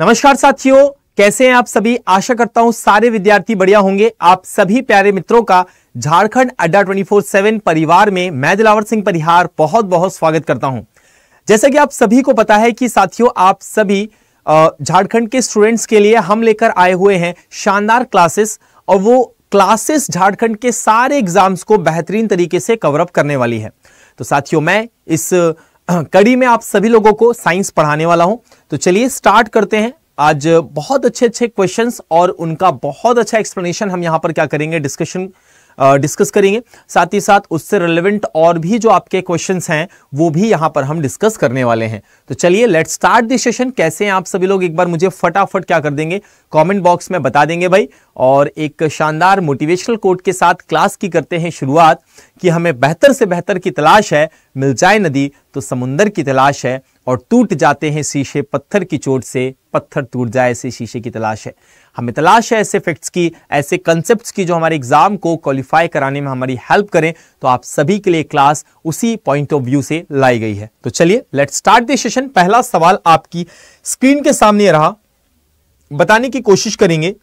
नमस्कार साथियों कैसे हैं आप सभी आशा करता हूं सारे विद्यार्थी बढ़िया होंगे आप सभी प्यारे मित्रों का झारखंड अड्डा 24/7 परिवार में मैं दिलावर सिंह परिहार बहुत बहुत स्वागत करता हूं जैसा कि आप सभी को पता है कि साथियों आप सभी झारखंड के स्टूडेंट्स के लिए हम लेकर आए हुए हैं शानदार क्लासेस और वो क्लासेस झारखंड के सारे एग्जाम्स को बेहतरीन तरीके से कवरअप करने वाली है तो साथियों मैं इस हाँ, कड़ी में आप सभी लोगों को साइंस पढ़ाने वाला हूं तो चलिए स्टार्ट करते हैं आज बहुत अच्छे अच्छे क्वेश्चंस और उनका बहुत अच्छा एक्सप्लेनेशन हम यहां पर क्या करेंगे डिस्कशन डिस्कस करेंगे साथ ही साथ उससे रिलेवेंट और भी जो आपके क्वेश्चन हैं वो भी यहां पर हम डिस्कस करने वाले हैं तो चलिए लेट स्टार्ट दिस सेशन कैसे हैं आप सभी लोग एक बार मुझे फटाफट क्या कर देंगे कमेंट बॉक्स में बता देंगे भाई और एक शानदार मोटिवेशनल कोट के साथ क्लास की करते हैं शुरुआत कि हमें बेहतर से बेहतर की तलाश है मिल जाए नदी तो समुंदर की तलाश है और टूट जाते हैं शीशे पत्थर की चोट से पत्थर टूट जाए ऐसे शीशे की तलाश है हमें तलाश है ऐसे फैक्ट्स की ऐसे कंसेप्ट्स की जो हमारे एग्जाम को क्वालिफाई कराने में हमारी हेल्प करें तो आप सभी के लिए क्लास उसी पॉइंट ऑफ व्यू से लाई गई है तो चलिए लेट स्टार्ट दिस सेशन पहला सवाल आपकी स्क्रीन के सामने रहा बताने की कोशिश करेंगे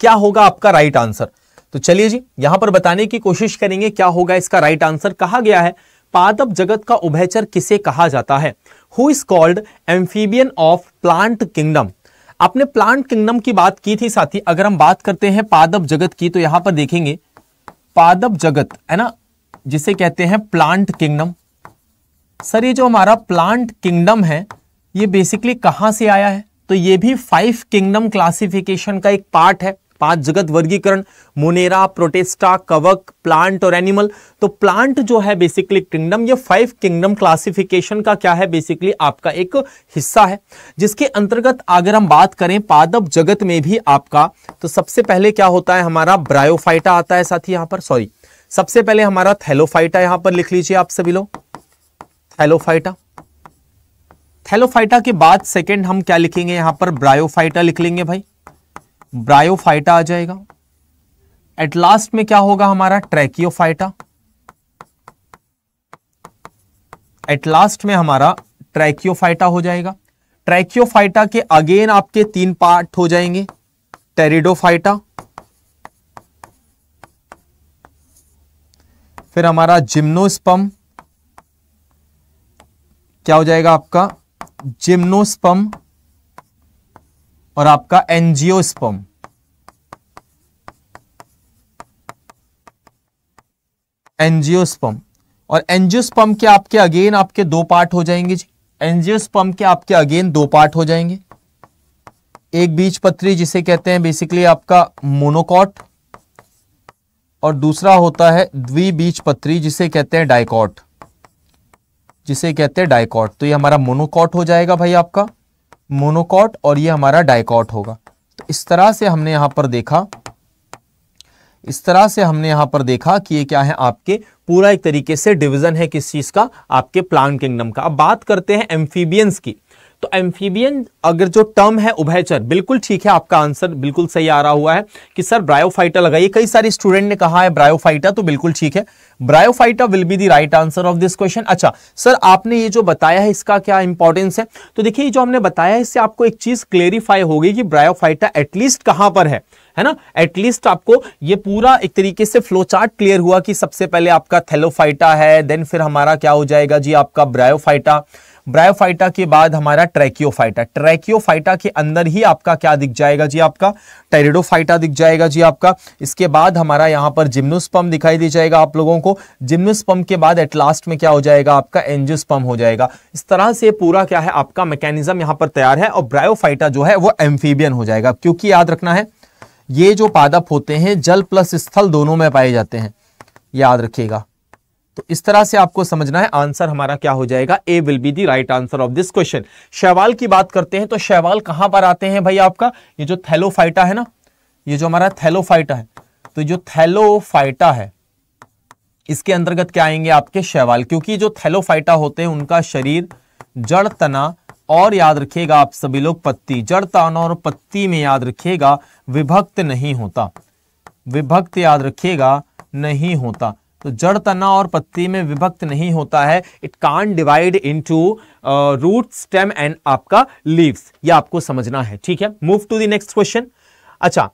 क्या होगा आपका राइट आंसर तो चलिए जी यहां पर बताने की कोशिश करेंगे क्या होगा इसका राइट आंसर कहा गया है पादप जगत का उभयचर किसे कहा जाता है who is called amphibian of plant kingdom आपने प्लांट किंगडम की बात की थी साथी अगर हम बात करते हैं पादप जगत की तो यहां पर देखेंगे पादप जगत है ना जिसे कहते हैं प्लांट किंगडम सर ये जो हमारा प्लांट किंगडम है ये बेसिकली कहां से आया है तो ये भी फाइव किंगडम क्लासिफिकेशन का एक पार्ट है पांच जगत वर्गीकरण मोनेरा प्रोटेस्टा कवक प्लांट और एनिमल तो प्लांट जो है बेसिकली किंगडम ये फाइव किंगडम क्लासिफिकेशन का क्या है बेसिकली आपका एक हिस्सा है जिसके अंतर्गत अगर हम बात करें पादप जगत में भी आपका तो सबसे पहले क्या होता है हमारा ब्रायोफाइटा आता है साथ ही यहां पर सॉरी सबसे पहले हमारा थैलोफाइटा यहां पर लिख लीजिए आप सभी लोग थैलोफाइटा थैलोफाइटा के बाद सेकेंड हम क्या लिखेंगे यहां पर ब्रायोफाइटा लिख लेंगे भाई ब्रायोफाइटा आ जाएगा एट लास्ट में क्या होगा हमारा ट्रैकियोफाइटा एट लास्ट में हमारा ट्रैकियोफाइटा हो जाएगा ट्रैकियोफाइटा के अगेन आपके तीन पार्ट हो जाएंगे टेरिडोफाइटा फिर हमारा जिम्नोस्पम क्या हो जाएगा आपका जिम्नोस्पम और आपका एनजीओ स्पम एनजीओ स्पम और एनजियोस्पम के आपके अगेन आपके दो पार्ट हो जाएंगे जी स्पम के आपके अगेन दो पार्ट हो जाएंगे एक बीज पत्री जिसे कहते हैं बेसिकली आपका मोनोकॉट और दूसरा होता है द्विबीज पत्री जिसे कहते हैं डायकॉट जिसे कहते हैं डायकॉट तो ये हमारा मोनोकॉट हो जाएगा भाई आपका मोनोकॉट और ये हमारा डायकॉट होगा तो इस तरह से हमने यहां पर देखा इस तरह से हमने यहां पर देखा कि ये क्या है आपके पूरा एक तरीके से डिवीजन है किस चीज़ का आपके प्लांट किंगडम का अब बात करते हैं एम्फीबियंस की तो एम्फीबियन अगर जो टर्म है उभयचर बिल्कुल ठीक है आपका आंसर बिल्कुल सही आ रहा हुआ है कि सर ब्रायोफाइटा लगाइए कई सारे स्टूडेंट ने कहा है ब्रायोफाइटा तो बिल्कुल ठीक है Bryophyta will be the right answer of this question अच्छा सर आपने ये जो बताया है इसका क्या इंपॉर्टेंस है तो देखिए ये जो हमने बताया है इससे आपको एक चीज क्लेरिफाई होगी कि ब्रायोफाइटा एटलीस्ट कहां पर है है ना एटलीस्ट आपको ये पूरा एक तरीके से फ्लो चार्ट क्लियर हुआ कि सबसे पहले आपका थेलोफाइटा है देन फिर हमारा क्या हो जाएगा जी आपका ब्रायोफाइटा ब्रायोफाइटा के बाद हमारा ट्रैकियोफाइटा ट्रैकियोफाइटा के अंदर ही आपका क्या दिख जाएगा जी आपका टेरिडोफाइटा दिख जाएगा जी आपका इसके बाद हमारा यहाँ पर जिम्नोस्पम दिखाई दी जाएगा आप लोगों को जिम्नोस्पम के बाद एट लास्ट में क्या हो जाएगा आपका एंजियोस्पम हो जाएगा इस तरह से पूरा क्या है आपका मैकेनिज्म यहां पर तैयार है और ब्रायोफाइटा जो है वो एम्फीबियन हो जाएगा क्योंकि याद रखना है ये जो पादप होते हैं जल प्लस स्थल दोनों में पाए जाते हैं याद रखिएगा तो इस तरह से आपको समझना है आंसर हमारा क्या हो जाएगा A will be the right answer of this question शैवाल की बात करते हैं तो शैवाल कहां पर आते हैं भाई आपका ये जो थैलोफाइटा है ना ये जो हमारा थैलोफाइटा है तो जो थैलोफाइटा है इसके अंतर्गत क्या आएंगे आपके शैवाल क्योंकि जो थैलोफाइटा होते हैं उनका शरीर जड़ तना और याद रखिएगा आप सभी लोग पत्ती जड़ तना और पत्ती में याद रखिएगा विभक्त नहीं होता विभक्त याद रखिएगा नहीं होता तो जड़ तना और पत्ती में विभक्त नहीं होता है it can divide to root stem and आपका लीव्स ये आपको समझना है ठीक है move to the next question अच्छा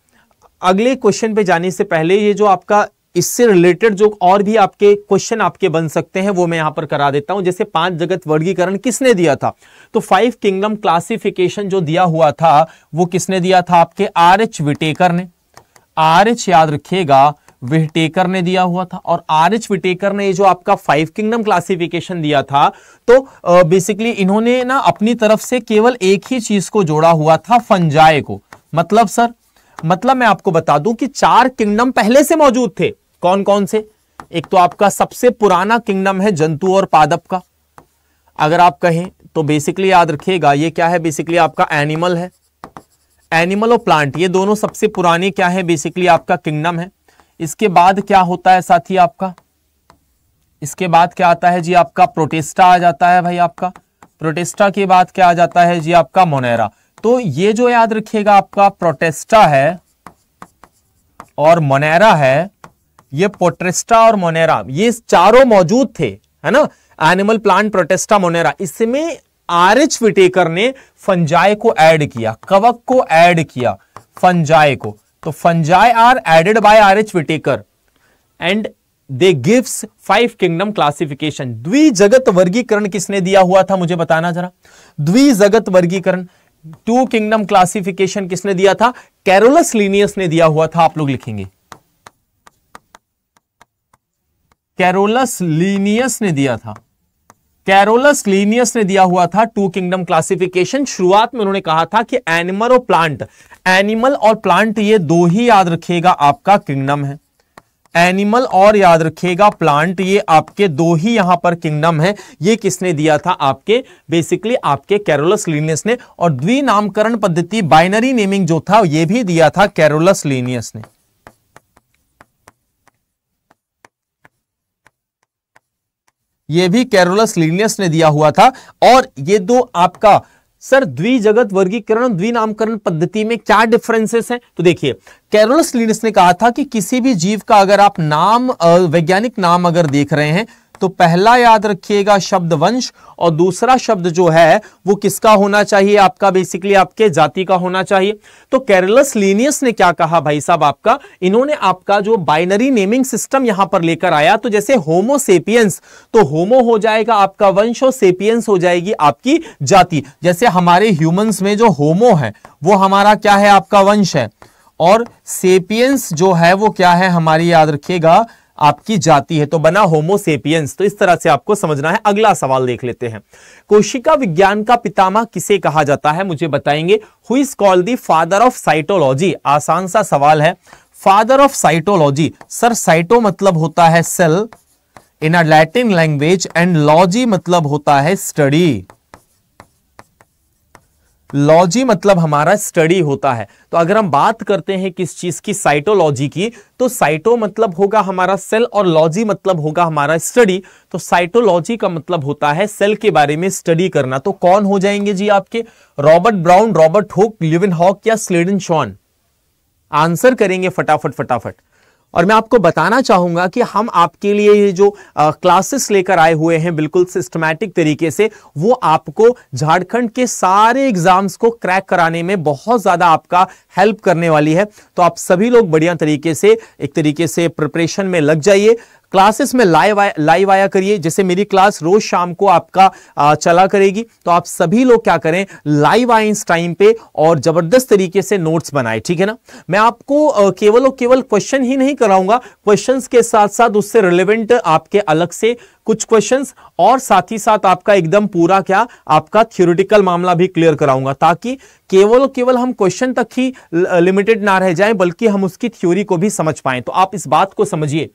अगले क्वेश्चन पे जाने से पहले ये जो आपका इससे रिलेटेड जो और भी आपके क्वेश्चन आपके बन सकते हैं वो मैं यहां पर करा देता हूं जैसे पांच जगत वर्गीकरण किसने दिया था तो फाइव किंगडम क्लासिफिकेशन जो दिया हुआ था वो किसने दिया था आपके आर एच विटेकर ने आर एच याद रखिएगा विटेकर ने दिया हुआ था और आर एच विटेकर ने जो आपका फाइव किंगडम क्लासिफिकेशन दिया था तो बेसिकली इन्होंने ना अपनी तरफ से केवल एक ही चीज को जोड़ा हुआ था फंजाए को मतलब सर मतलब मैं आपको बता दूं कि चार किंगडम पहले से मौजूद थे कौन कौन से एक तो आपका सबसे पुराना किंगडम है जंतु और पादप का अगर आप कहें तो बेसिकली याद रखिएगा ये क्या है बेसिकली आपका एनिमल है एनिमल और प्लांट ये दोनों सबसे पुराने क्या है बेसिकली आपका किंगडम है इसके बाद क्या होता है साथी आपका इसके बाद क्या आता है जी आपका प्रोटेस्टा आ जाता है भाई आपका प्रोटेस्टा के बाद क्या आ जाता है जी आपका मोनेरा तो ये जो याद रखिएगा आपका प्रोटेस्टा है और मोनेरा है ये पोट्रेस्टा और मोनेरा ये चारों मौजूद थे है ना एनिमल प्लांट प्रोटेस्टा मोनेरा इसमें आर एच विटेकर ने फंजाई को ऐड किया कवक को ऐड किया फंजाई को तो fungi are added by R H Whittaker and they gives five kingdom classification द्विजगत वर्गीकरण किसने दिया हुआ था मुझे बताना जरा द्विजगत वर्गीकरण टू किंगडम क्लासिफिकेशन किसने दिया था कैरोलस लीनियस ने दिया हुआ था आप लोग लिखेंगे कैरोलस लीनियस ने दिया था कैरोलस क्लीनियस ने दिया हुआ था टू किंगडम क्लासिफिकेशन शुरुआत में उन्होंने कहा था कि एनिमल और प्लांट एनिमल और प्लांट ये दो ही याद रखेगा आपका किंगडम है एनिमल और याद रखेगा प्लांट ये आपके दो ही यहां पर किंगडम है ये किसने दिया था आपके बेसिकली आपके कैरोलस लीनियस ने और द्वि नामकरण पद्धति बाइनरी नेमिंग जो था ये भी दिया था कैरोलस लीनियस ने ये भी कैरोलस लीनियस ने दिया हुआ था और ये दो आपका सर द्विजगत वर्गीकरण द्विनामकरण पद्धति में क्या डिफरेंसेस हैं तो देखिए कैरोलस लीनियस ने कहा था कि किसी भी जीव का अगर आप नाम वैज्ञानिक नाम अगर देख रहे हैं तो पहला याद रखिएगा शब्द वंश और दूसरा शब्द जो है वो किसका होना चाहिए आपका बेसिकली आपके जाति का होना चाहिए तो कैरलस लीनियस ने क्या कहा भाई साहब आपका इन्होंने आपका जो बाइनरी नेमिंग सिस्टम यहां पर लेकर आया तो जैसे होमोसेपियंस तो होमो हो जाएगा आपका वंश और सेपियंस हो जाएगी आपकी जाति जैसे हमारे ह्यूमंस में जो होमो है वो हमारा क्या है आपका वंश है और सेपियंस जो है वो क्या है हमारी याद रखिएगा आपकी जाति है तो बना होमोसेपियंस तो इस तरह से आपको समझना है अगला सवाल देख लेते हैं कोशिका विज्ञान का पितामह किसे कहा जाता है मुझे बताएंगे who is called the father of cytology आसान सा सवाल है father of cytology sir cyto मतलब होता है cell in a Latin language and logy मतलब होता है स्टडी लॉजी मतलब हमारा स्टडी होता है तो अगर हम बात करते हैं किस चीज की साइटोलॉजी की तो साइटो मतलब होगा हमारा सेल और लॉजी मतलब होगा हमारा स्टडी तो साइटोलॉजी का मतलब होता है सेल के बारे में स्टडी करना तो कौन हो जाएंगे जी आपके Robert Brown Robert Hooke Leeuwenhoek या स्लेडन शॉन आंसर करेंगे फटाफट फटाफट और मैं आपको बताना चाहूंगा कि हम आपके लिए ये जो क्लासेस लेकर आए हुए हैं बिल्कुल सिस्टमैटिक तरीके से वो आपको झारखंड के सारे एग्जाम्स को क्रैक कराने में बहुत ज़्यादा आपका हेल्प करने वाली है तो आप सभी लोग बढ़िया तरीके से एक तरीके से प्रिपरेशन में लग जाइए क्लासेस में लाइव लाइव आया करिए जैसे मेरी क्लास रोज शाम को आपका आ, चला करेगी तो आप सभी लोग क्या करें लाइव आए इस टाइम पे और जबरदस्त तरीके से नोट्स बनाए ठीक है ना मैं आपको आ, केवल और केवल क्वेश्चन ही नहीं कराऊंगा क्वेश्चंस के साथ साथ उससे रिलेवेंट आपके अलग से कुछ क्वेश्चंस और साथ ही साथ आपका एकदम पूरा क्या आपका थ्योरिटिकल मामला भी क्लियर कराऊंगा ताकि केवल और केवल हम क्वेश्चन तक ही लिमिटेड ना रह जाए बल्कि हम उसकी थ्योरी को भी समझ पाए तो आप इस बात को समझिए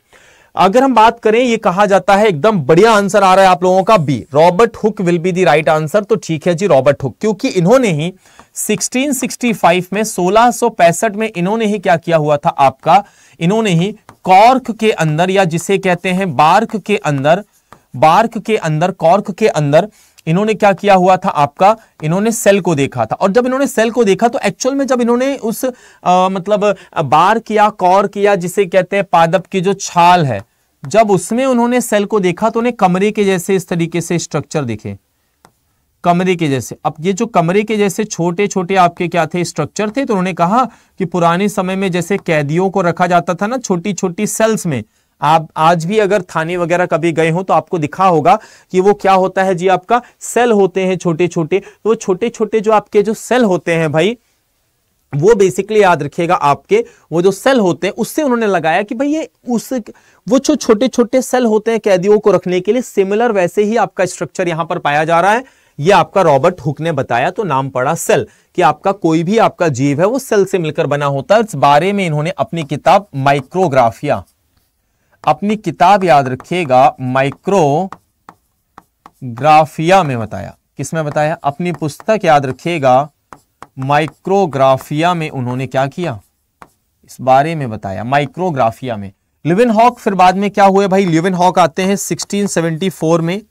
अगर हम बात करें ये कहा जाता है एकदम बढ़िया आंसर आ रहा है आप लोगों का B Robert Hooke will be the right answer तो ठीक है जी रॉबर्ट हुक क्योंकि इन्होंने ही 1665 में 1665 में इन्होंने ही क्या किया हुआ था आपका इन्होंने ही कॉर्क के अंदर या जिसे कहते हैं बार्क के अंदर बार्क के अंदर कॉर्क के अंदर इन्होंने क्या किया हुआ था आपका इन्होंने सेल को देखा था और जब इन्होंने सेल को देखा तो एक्चुअल में जब इन्होंने उस आ, मतलब बार किया कौर किया जिसे कहते हैं पादप की जो छाल है जब उसमें उन्होंने सेल को देखा तो उन्हें कमरे के जैसे इस तरीके से स्ट्रक्चर दिखे कमरे के जैसे अब ये जो कमरे के जैसे छोटे छोटे आपके क्या थे स्ट्रक्चर थे तो उन्होंने कहा कि पुराने समय में जैसे कैदियों को रखा जाता था ना छोटी छोटी सेल्स में आप आज भी अगर थाने वगैरह कभी गए हो तो आपको दिखा होगा कि वो क्या होता है जी आपका सेल होते हैं छोटे छोटे तो वो छोटे छोटे जो आपके जो सेल होते हैं भाई वो बेसिकली याद रखिएगा आपके वो जो सेल होते हैं उससे उन्होंने लगाया कि भाई ये उस वो जो छोटे छोटे सेल होते हैं कैदियों को रखने के लिए सिमिलर वैसे ही आपका स्ट्रक्चर यहां पर पाया जा रहा है ये आपका रॉबर्ट हुक ने बताया तो नाम पड़ा सेल कि आपका कोई भी आपका जीव है वो सेल से मिलकर बना होता है इस बारे में इन्होंने अपनी किताब माइक्रोग्राफिया अपनी किताब याद रखिएगा माइक्रोग्राफिया में बताया किसमें बताया अपनी पुस्तक याद रखिएगा माइक्रोग्राफिया में उन्होंने क्या किया इस बारे में बताया माइक्रोग्राफिया में लिविन हॉक फिर बाद में क्या हुए भाई लिविन हॉक आते हैं 1674 में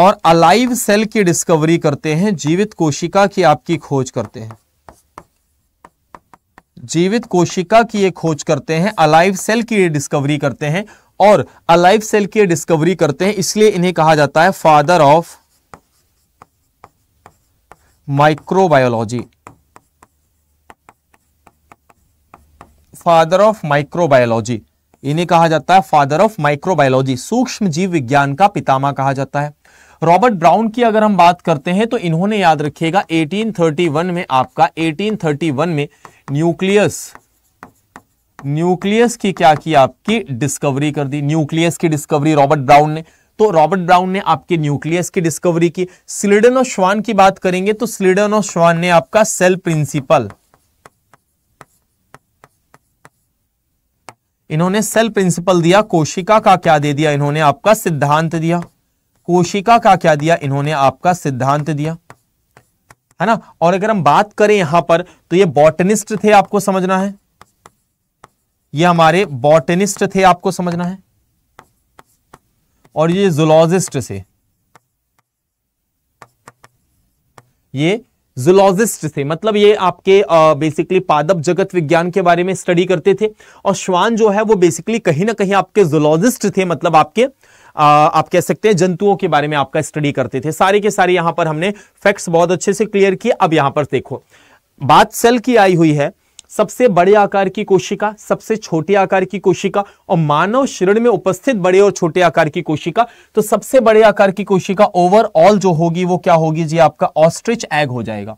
और अलाइव सेल की डिस्कवरी करते हैं जीवित कोशिका की आपकी खोज करते हैं जीवित कोशिका की ये खोज करते हैं अलाइव सेल की ये डिस्कवरी करते हैं और अलाइव सेल की डिस्कवरी करते हैं इसलिए इन्हें कहा जाता है father of microbiology father of microbiology इन्हें कहा जाता है फादर ऑफ माइक्रोबायोलॉजी सूक्ष्म जीव विज्ञान का पितामा कहा जाता है रॉबर्ट ब्राउन की अगर हम बात करते हैं तो इन्होंने याद रखिएगा 1831 में आपका 1831 में न्यूक्लियस न्यूक्लियस की क्या की आपकी डिस्कवरी कर दी न्यूक्लियस की डिस्कवरी रॉबर्ट ब्राउन ने तो रॉबर्ट ब्राउन ने आपके न्यूक्लियस की डिस्कवरी की स्लिडन और श्वान की बात करेंगे तो स्लिडन और श्वान ने आपका सेल प्रिंसिपल इन्होंने सेल प्रिंसिपल दिया कोशिका का क्या दे दिया इन्होंने आपका सिद्धांत दिया कोशिका का क्या दिया इन्होंने आपका सिद्धांत दिया है ना और अगर हम बात करें यहां पर तो ये बॉटनिस्ट थे आपको समझना है ये हमारे बॉटनिस्ट थे आपको समझना है और ये जुलॉजिस्ट से ये जुलॉजिस्ट थे मतलब ये आपके बेसिकली पादप जगत विज्ञान के बारे में स्टडी करते थे और श्वान जो है वो बेसिकली कहीं ना कहीं आपके जुलॉजिस्ट थे मतलब आपके आप कह सकते हैं जंतुओं के बारे में आपका स्टडी करते थे सारे के सारे यहां पर हमने फैक्ट्स बहुत अच्छे से क्लियर किए अब यहां पर देखो बात सेल की आई हुई है सबसे बड़े आकार की कोशिका सबसे छोटे आकार की कोशिका और मानव शरीर में उपस्थित बड़े और छोटे आकार की कोशिका तो सबसे बड़े आकार की कोशिका ओवरऑल जो होगी वो क्या होगी जी आपका ऑस्ट्रिच एग हो जाएगा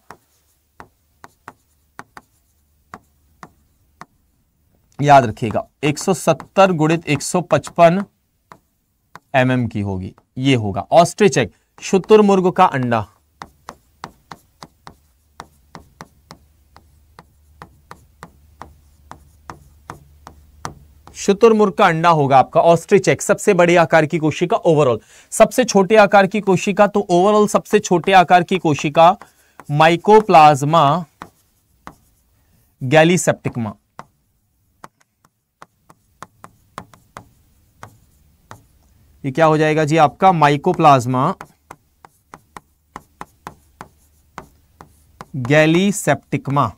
याद रखिएगा 170 सौ सत्तर गुणित एक एम mm की होगी ये होगा ऑस्ट्रिच एग शुतुरमुर्ग का अंडा शुतुरमुर्ग का अंडा होगा आपका ऑस्ट्रिच एग सबसे बड़े आकार की कोशिका ओवरऑल सबसे छोटे आकार की कोशिका तो ओवरऑल सबसे छोटे आकार की कोशिका माइकोप्लाज्मा गैलीसेप्टिकमा ये क्या हो जाएगा जी आपका माइकोप्लाज्मा गैली सेप्टिकमा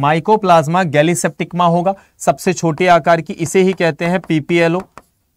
माइकोप्लाज्मा गैलीसेप्टिकमा होगा सबसे छोटे आकार की इसे ही कहते हैं PPLO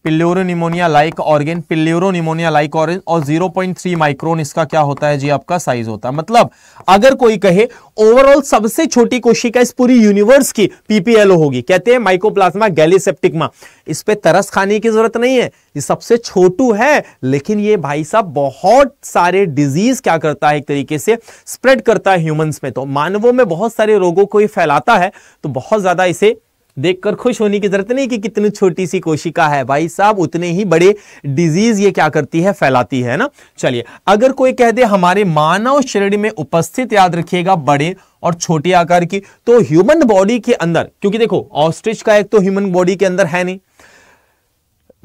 pleuropneumonia like organ pleuropneumonia like organ और 0.3 माइक्रोन इसका क्या होता है जी आपका साइज होता है मतलब अगर कोई कहे ओवरऑल सबसे छोटी कोशिका इस पूरी यूनिवर्स की पीपीएलओ होगी कहते हैं माइकोप्लाज्मा गैलीसेप्टिकमा इस पे तरस खाने की जरूरत नहीं है ये सबसे छोटू है लेकिन ये भाई साहब बहुत सारे डिजीज क्या करता है एक तरीके से स्प्रेड करता है ह्यूमंस में तो मानवों में बहुत सारे रोगों को ये फैलाता है तो बहुत ज्यादा इसे देखकर खुश होने की जरूरत नहीं कि कितनी छोटी सी कोशिका है भाई साहब उतने ही बड़े डिजीज ये क्या करती है फैलाती है ना चलिए अगर कोई कह दे हमारे मानव शरीर में उपस्थित याद रखिएगा बड़े और छोटे आकार की तो ह्यूमन बॉडी के अंदर क्योंकि देखो ऑस्ट्रिच का एक तो ह्यूमन बॉडी के अंदर है नहीं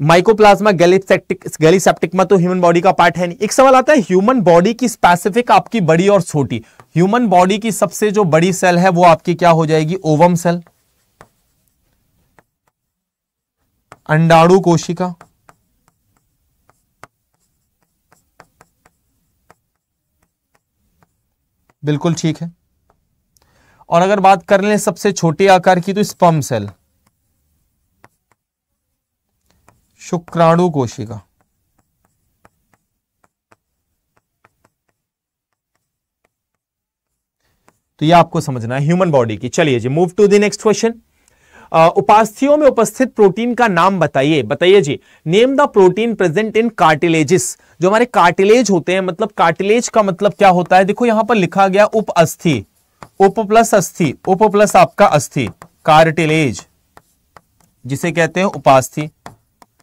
माइकोप्लाज्मा गैलिसेप्टिक में तो ह्यूमन बॉडी का पार्ट है नहीं एक सवाल आता है ह्यूमन बॉडी की स्पेसिफिक आपकी बड़ी और छोटी ह्यूमन बॉडी की सबसे जो बड़ी सेल है वो आपकी क्या हो जाएगी ओवम सेल अंडाणु कोशिका बिल्कुल ठीक है और अगर बात कर लें सबसे छोटे आकार की तो स्पम सेल शुक्राणु कोशिका तो ये आपको समझना है ह्यूमन बॉडी की चलिए जी move to the next question उपास्थियों में उपस्थित प्रोटीन का नाम बताइए बताइए जी name the protein present in cartilages जो हमारे कार्टिलेज होते हैं मतलब कार्टिलेज का मतलब क्या होता है देखो यहां पर लिखा गया उप अस्थि उप प्लस अस्थि उप प्लस आपका अस्थि कार्टिलेज जिसे कहते हैं उपास्थि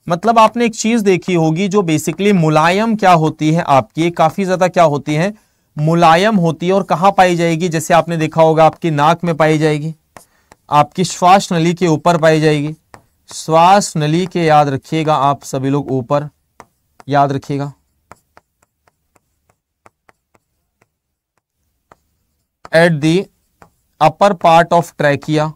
मतलब आपने एक चीज देखी होगी जो बेसिकली मुलायम क्या होती है आपकी काफी ज्यादा क्या होती है मुलायम होती है और कहां पाई जाएगी जैसे आपने देखा होगा आपकी नाक में पाई जाएगी आपकी श्वास नली के ऊपर पाई जाएगी श्वास नली के याद रखिएगा आप सभी लोग ऊपर याद रखिएगा at the upper part of trachea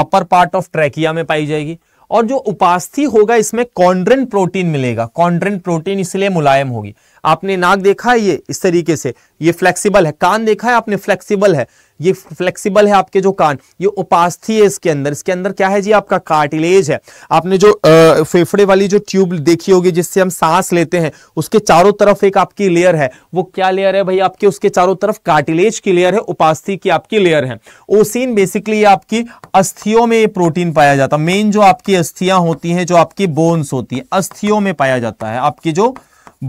upper part of trachea में पाई जाएगी और जो उपास्थि होगा इसमें कॉन्ड्रेंट प्रोटीन मिलेगा कॉन्ड्रेंट प्रोटीन इसलिए मुलायम होगी आपने नाक देखा है ये इस तरीके से ये फ्लेक्सिबल है कान देखा है आपने फ्लेक्सिबल है ये फ्लेक्सिबल है आपके जो कान ये उपास्थी है इसके अंदर इसके अंदर क्या है जी आपका कार्टिलेज है आपने जो फेफड़े वाली जो ट्यूब देखी होगी जिससे हम सांस लेते हैं उसके चारों तरफ एक आपकी लेयर है वो क्या लेयर है भाई आपके उसके चारों तरफ कार्टिलेज की लेयर है उपास्थि की आपकी लेयर है ओसिन बेसिकली आपकी अस्थियों में प्रोटीन पाया जाता मेन जो आपकी अस्थियां होती हैं जो आपकी बोन्स होती है अस्थियों में पाया जाता है आपकी जो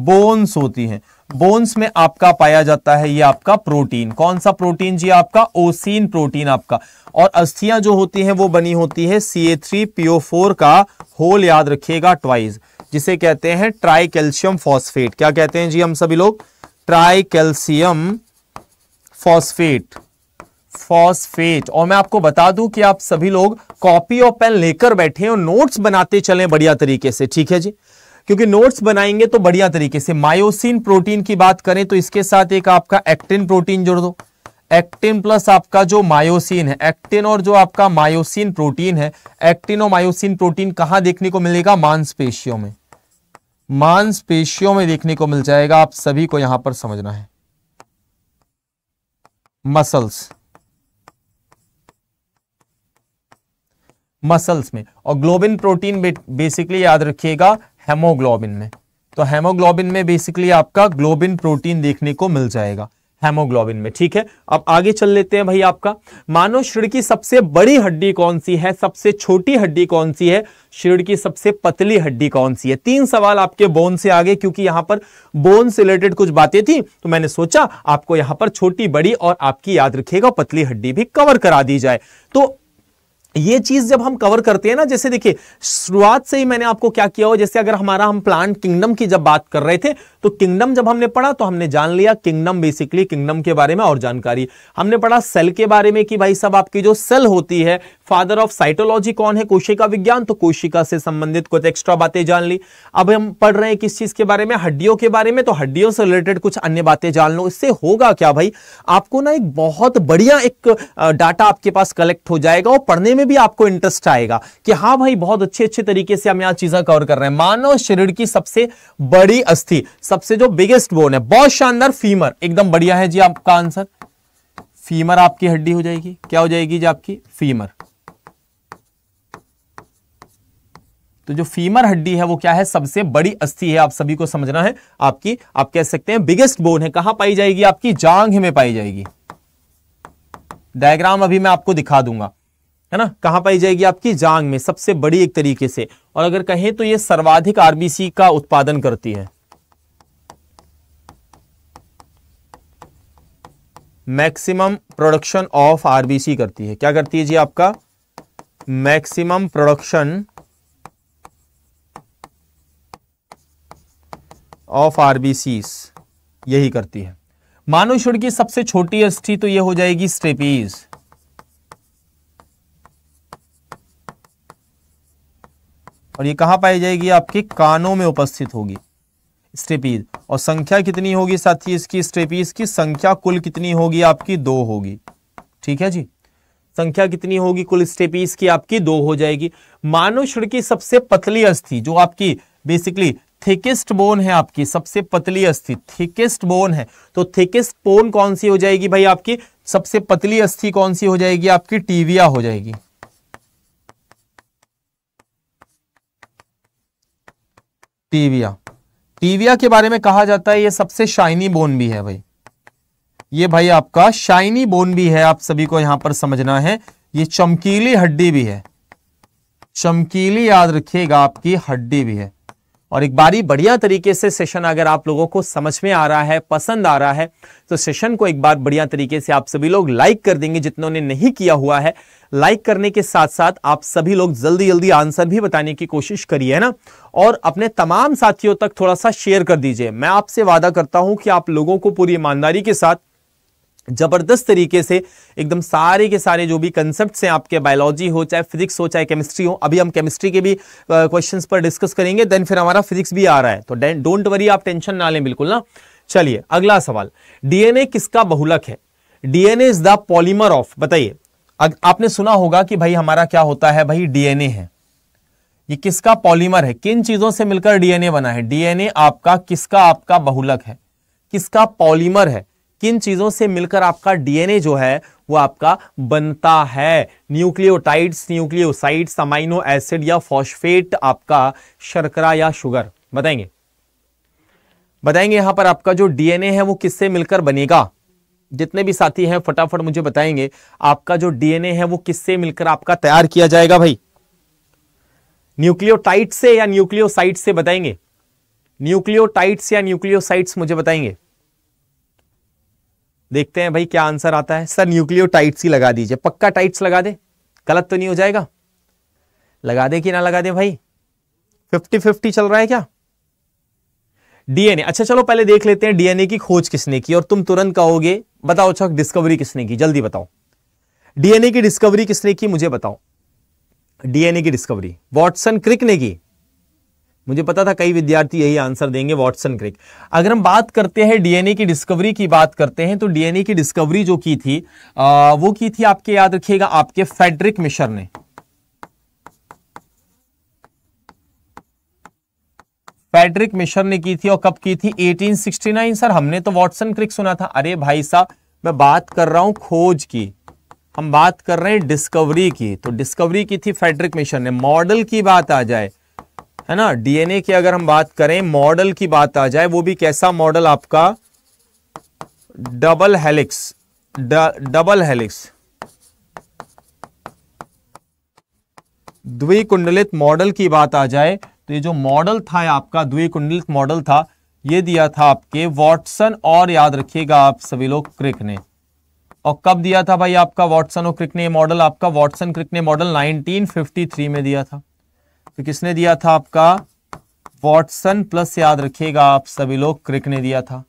बोन्स होती हैं बोन्स में आपका पाया जाता है ये आपका प्रोटीन कौन सा प्रोटीन जी आपका ओसिन प्रोटीन आपका और अस्थियां जो होती हैं वो बनी होती है C A three PO four का होल याद रखिएगा ट्वाइस जिसे कहते हैं ट्राई कैल्शियम फॉस्फेट क्या कहते हैं जी हम सभी लोग ट्राई कैल्शियम फॉस्फेट फॉस्फेट और मैं आपको बता दूं कि आप सभी लोग कॉपी और पेन लेकर बैठे और नोट्स बनाते चलें बढ़िया तरीके से ठीक है जी क्योंकि नोट्स बनाएंगे तो बढ़िया तरीके से मायोसिन प्रोटीन की बात करें तो इसके साथ एक आपका एक्टिन प्रोटीन जोड़ दो एक्टिन प्लस आपका जो मायोसिन है एक्टिन और जो आपका मायोसिन प्रोटीन है एक्टिन और मायोसिन प्रोटीन कहां देखने को मिलेगा मांसपेशियों में मांसपेशियों में देखने को मिल जाएगा आप सभी को यहां पर समझना है मसल्स मसल्स में और ग्लोबिन प्रोटीन बेसिकली याद रखिएगा हेमोग्लोबिन में तो हेमोग्लोबिन में बेसिकली आपका ग्लोबिन प्रोटीन देखने को मिल जाएगा हेमोग्लोबिन में ठीक है अब आगे चल लेते हैं भाई आपका मानव शरीर की सबसे बड़ी हड्डी कौन सी है सबसे छोटी हड्डी कौन सी है शरीर की सबसे पतली हड्डी कौन सी है तीन सवाल आपके बोन से आगे क्योंकि यहां पर बोन से रिलेटेड कुछ बातें थी तो मैंने सोचा आपको यहां पर छोटी बड़ी और आपकी याद रखिएगा पतली हड्डी भी कवर करा दी जाए तो ये चीज जब हम कवर करते हैं ना जैसे देखिए शुरुआत से ही मैंने आपको क्या किया हो जैसे अगर हमारा हम प्लांट किंगडम की जब बात कर रहे थे तो किंगडम जब हमने पढ़ा तो हमने जान लिया किंगडम बेसिकली किंगडम के बारे में और जानकारी हमने पढ़ा सेल के बारे में कि भाई सब आपकी जो सेल होती है फादर ऑफ साइटोलॉजी कौन है कोशिका विज्ञान तो कोशिका से संबंधित कुछ एक्स्ट्रा बातें जान ली अब हम पढ़ रहे हैं किस चीज के बारे में हड्डियों के बारे में तो हड्डियों से रिलेटेड कुछ अन्य बातें जान लो इससे होगा क्या भाई आपको ना एक बहुत बढ़िया एक डाटा आपके पास कलेक्ट हो जाएगा और पढ़ने में में भी आपको इंटरेस्ट आएगा कि हाँ भाई बहुत अच्छे अच्छे तरीके से हम यहाँ चीजें कवर कर रहे हैं मानव शरीर की सबसे बड़ी अस्थि सबसे जो बिगेस्ट बोन है बहुत शानदार फीमर एकदम बढ़िया है जी आपका आंसर फीमर आपकी हड्डी हो जाएगी क्या हो जाएगी जी आपकी फीमर तो जो फीमर हड्डी है वो क्या है सबसे बड़ी अस्थि है आप सभी को समझना है आपकी आप कह सकते हैं बिगेस्ट बोन है कहां पाई जाएगी आपकी जांघ में पाई जाएगी डायग्राम अभी मैं आपको दिखा दूंगा है ना कहाँ पाई जाएगी आपकी जांग में सबसे बड़ी एक तरीके से और अगर कहें तो ये सर्वाधिक आरबीसी का उत्पादन करती है मैक्सिमम प्रोडक्शन ऑफ आरबीसी करती है क्या करती है जी आपका मैक्सिमम प्रोडक्शन ऑफ आरबीसी यही करती है मानव शुड़ की सबसे छोटी अस्थि तो ये हो जाएगी स्ट्रेपीज़ और ये कहाँ पाई जाएगी आपके कानों में उपस्थित होगी स्ट्रेपीज और संख्या कितनी होगी साथी इसकी स्ट्रेपीज की संख्या कुल कितनी होगी आपकी दो होगी ठीक है जी संख्या कितनी होगी कुल स्टेपीस की आपकी दो हो जाएगी मानव शरीर की सबसे पतली अस्थि जो आपकी बेसिकली थिकेस्ट बोन है आपकी सबसे पतली अस्थि थिकेस्ट बोन है तो थिकेस्ट बोन कौन सी हो जाएगी भाई आपकी सबसे पतली अस्थि कौन सी हो जाएगी आपकी टीविया हो जाएगी टीविया टीविया के बारे में कहा जाता है ये सबसे शाइनी बोन भी है भाई ये भाई आपका शाइनी बोन भी है आप सभी को यहां पर समझना है ये चमकीली हड्डी भी है चमकीली याद रखिएगा आपकी हड्डी भी है और एक बारी बढ़िया तरीके से सेशन अगर आप लोगों को समझ में आ रहा है पसंद आ रहा है तो सेशन को एक बार बढ़िया तरीके से आप सभी लोग लाइक कर देंगे जितनों ने नहीं किया हुआ है लाइक करने के साथ साथ आप सभी लोग जल्दी जल्दी आंसर भी बताने की कोशिश करिए ना और अपने तमाम साथियों तक थोड़ा सा शेयर कर दीजिए मैं आपसे वादा करता हूं कि आप लोगों को पूरी ईमानदारी के साथ जबरदस्त तरीके से एकदम सारे के सारे जो भी कंसेप्ट हैं आपके बायोलॉजी हो चाहे फिजिक्स हो चाहे केमिस्ट्री हो अभी हम केमिस्ट्री के भी क्वेश्चन पर डिस्कस करेंगे देन फिर हमारा फिजिक्स भी आ रहा है तो डोंट वरी आप टेंशन ना लें बिल्कुल ना चलिए अगला सवाल डीएनए किसका बहुलक है DNA is the polymer of बताइए आपने सुना होगा कि भाई हमारा क्या होता है भाई डीएनए है ये किसका पॉलीमर है किन चीजों से मिलकर डीएनए बना है डीएनए आपका किसका आपका बहुलक है किसका पॉलीमर है किन चीजों से मिलकर आपका डीएनए जो है वो आपका बनता है न्यूक्लियोटाइड्स न्यूक्लियोसाइड्स अमाइनो एसिड या फॉस्फेट आपका शर्करा या शुगर बताएंगे बताएंगे यहां पर आपका जो डीएनए है वो किससे मिलकर बनेगा जितने भी साथी हैं फटाफट मुझे बताएंगे आपका जो डीएनए है वो किससे मिलकर आपका तैयार किया जाएगा भाई न्यूक्लियोटाइट से या न्यूक्लियोसाइट से बताएंगे न्यूक्लियोटाइट्स या न्यूक्लियोसाइट्स मुझे बताएंगे देखते हैं भाई क्या आंसर आता है सर न्यूक्लियो ही लगा दीजिए पक्का टाइट्स लगा दे गलत तो नहीं हो जाएगा लगा दे कि ना लगा दे भाई फिफ्टी फिफ्टी चल रहा है क्या डीएनए अच्छा चलो पहले देख लेते हैं डीएनए की खोज किसने की और तुम तुरंत कहोगे बताओ चक डिस्कवरी किसने की जल्दी बताओ डीएनए की डिस्कवरी किसने की मुझे बताओ डीएनए की डिस्कवरी वॉटसन क्रिक ने की मुझे पता था कई विद्यार्थी यही आंसर देंगे वॉटसन क्रिक अगर हम बात करते हैं डीएनए की डिस्कवरी की बात करते हैं तो डीएनए की डिस्कवरी जो की थी आ, वो की थी आपके याद रखिएगा आपके फेडरिक मिशर ने फेडरिक मिशर ने की थी और कब की थी 1869 सर हमने तो वॉटसन क्रिक सुना था अरे भाई साहब मैं बात कर रहा हूं खोज की हम बात कर रहे हैं डिस्कवरी की तो डिस्कवरी की थी फेडरिक मिशन ने मॉडल की बात आ जाए है ना डीएनए की अगर हम बात करें मॉडल की बात आ जाए वो भी कैसा मॉडल आपका डबल हेलिक्स डबल हेलिक्स द्विकुंडलित मॉडल की बात आ जाए तो ये जो मॉडल था आपका द्विकुंडलित मॉडल था ये दिया था आपके वॉटसन और याद रखिएगा आप सभी लोग क्रिक ने और कब दिया था भाई आपका वॉटसन और क्रिक ने मॉडल आपका वॉटसन क्रिक ने मॉडल 1953 में दिया था तो किसने दिया था आपका वॉटसन प्लस याद रखिएगा आप सभी लोग क्रिक ने दिया था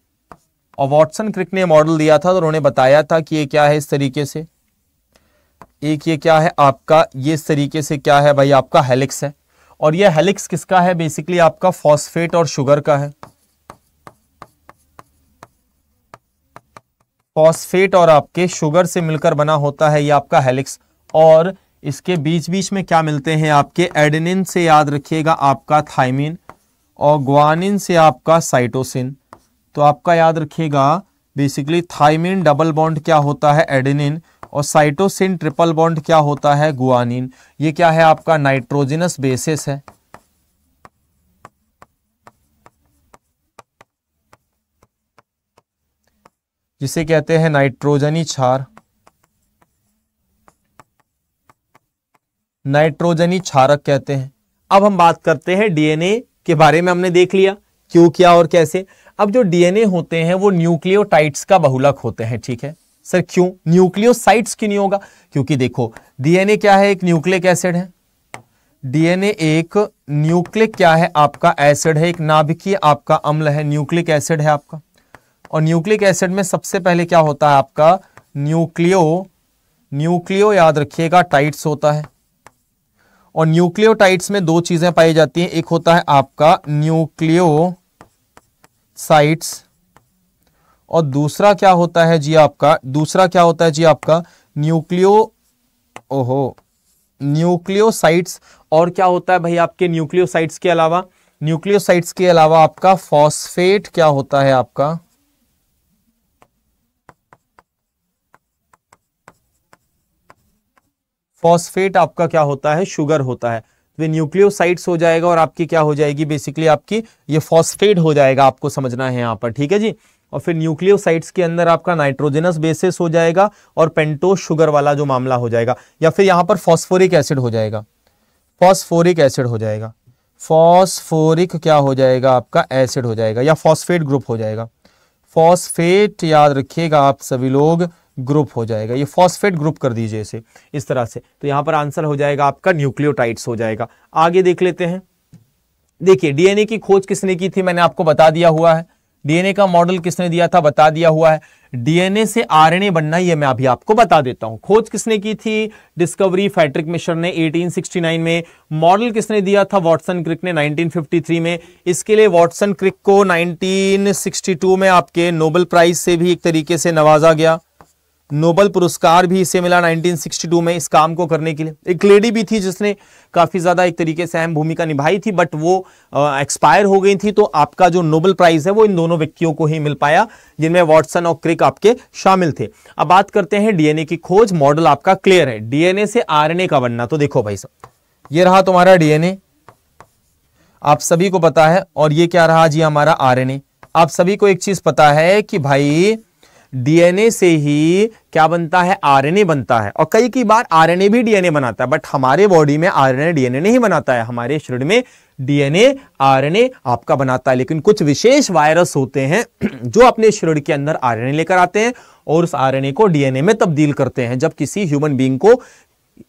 और वॉटसन क्रिक ने मॉडल दिया था तो उन्होंने बताया था कि ये क्या है इस तरीके से एक ये क्या है आपका ये इस तरीके से क्या है भाई आपका हेलिक्स है और ये हेलिक्स किसका है बेसिकली आपका फॉस्फेट और शुगर का है फॉस्फेट और आपके शुगर से मिलकर बना होता है ये आपका हेलिक्स और इसके बीच बीच में क्या मिलते हैं आपके एडेनिन से याद रखिएगा आपका थाइमिन और ग्वानिन से आपका साइटोसिन तो आपका याद रखिएगा बेसिकली थाइमिन डबल बॉन्ड क्या होता है एडेनिन और साइटोसिन ट्रिपल बॉन्ड क्या होता है गुआनिन ये क्या है आपका नाइट्रोजिनस बेसिस है जिसे कहते हैं नाइट्रोजनी छार नाइट्रोजनी क्षारक कहते हैं अब हम बात करते हैं डीएनए के बारे में हमने देख लिया क्यों क्या और कैसे अब जो डीएनए होते हैं वो न्यूक्लियोटाइट्स का बहुलक होते हैं ठीक है सर क्यों न्यूक्लियोसाइट्स क्यों नहीं होगा क्योंकि देखो डीएनए क्या है एक न्यूक्लिक एसिड है डीएनए एक न्यूक्लिक क्या है आपका एसिड है एक नाभिकीय आपका अम्ल है न्यूक्लिक एसिड है आपका और न्यूक्लिक एसिड में सबसे पहले क्या होता है आपका न्यूक्लियो न्यूक्लियो याद रखिएगा टाइट्स होता है और न्यूक्लियोटाइड्स में दो चीजें पाई जाती हैं एक होता है आपका न्यूक्लियोसाइट्स और दूसरा क्या होता है जी आपका दूसरा क्या होता है जी आपका न्यूक्लियो ओहो न्यूक्लियोसाइट्स और क्या होता है भाई आपके न्यूक्लियोसाइट्स के अलावा न्यूक्लियोसाइट्स के अलावा आपका फॉस्फेट क्या होता है आपका फॉस्फेट आपका क्या होता है शुगर होता है तो ये न्यूक्लियोसाइड्स हो जाएगा और आपकी क्या हो जाएगी बेसिकली आपकी ये फॉस्फेट हो जाएगा आपको समझना है यहाँ पर ठीक है जी और फिर न्यूक्लियोसाइट्स के अंदर आपका नाइट्रोजनस बेसिस हो जाएगा और पेंटोस शुगर वाला जो मामला हो जाएगा या फिर यहाँ पर फॉस्फोरिक एसिड हो जाएगा फॉस्फोरिक एसिड हो जाएगा फॉस्फोरिक क्या हो जाएगा आपका एसिड हो जाएगा या फॉस्फेट ग्रुप हो जाएगा फॉस्फेट याद रखिएगा आप सभी लोग ग्रुप हो जाएगा ये फॉस्फेट ग्रुप कर दीजिए इसे इस तरह से तो यहां पर आंसर हो जाएगा आपका न्यूक्लियोटाइड्स हो जाएगा आगे देख लेते हैं देखिए डीएनए की खोज किसने की थी मैंने आपको बता दिया हुआ है डीएनए का मॉडल किसने दिया था बता दिया हुआ है डीएनए से आरएनए बनना ये मैं अभी आपको बता देता हूं खोज किसने की थी डिस्कवरी फैट्रिक मिशर ने 1869 में मॉडल किसने दिया था वॉटसन क्रिक ने 1953 में इसके लिए वॉटसन क्रिक को 1962 में आपके नोबेल प्राइज से भी एक तरीके से नवाजा गया नोबल पुरस्कार भी इसे मिला 1962 में इस काम को करने के लिए एक लेडी भी थी जिसने काफ़ी ज़्यादा एक तरीके से अहम भूमिका निभाई थी बट वो एक्सपायर हो गई थी तो आपका जो नोबल प्राइज़ है वो इन दोनों व्यक्तियों को ही मिल पाया जिनमें वॉटसन और क्रिक आपके शामिल थे अब बात करते हैं डीएनए की खोज मॉडल आपका क्लियर है डीएनए से आर का बनना तो देखो भाई साहब ये रहा तुम्हारा डीएनए आप सभी को पता है और ये क्या रहा जी हमारा आर आप सभी को एक चीज़ पता है कि भाई डीएनए से ही क्या बनता है आरएनए बनता है और कई की बार आरएनए भी डीएनए बनाता है बट हमारे बॉडी में आरएनए डीएनए नहीं बनाता है हमारे शरीर में डीएनए आरएनए आपका बनाता है लेकिन कुछ विशेष वायरस होते हैं जो अपने शरीर के अंदर आरएनए लेकर आते हैं और उस आरएनए को डीएनए में तब्दील करते हैं जब किसी ह्यूमन बींग को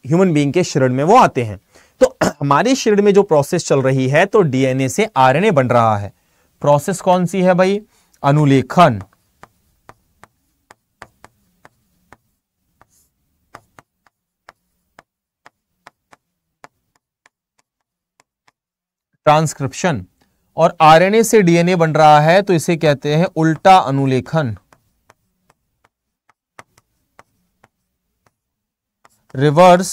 ह्यूमन बींग के शरीर में वो आते हैं तो हमारे शरीर में जो प्रोसेस चल रही है तो डीएनए से आरएनए बन रहा है प्रोसेस कौन सी है भाई अनुलेखन ट्रांसक्रिप्शन और आरएनए से डीएनए बन रहा है तो इसे कहते हैं उल्टा अनुलेखन रिवर्स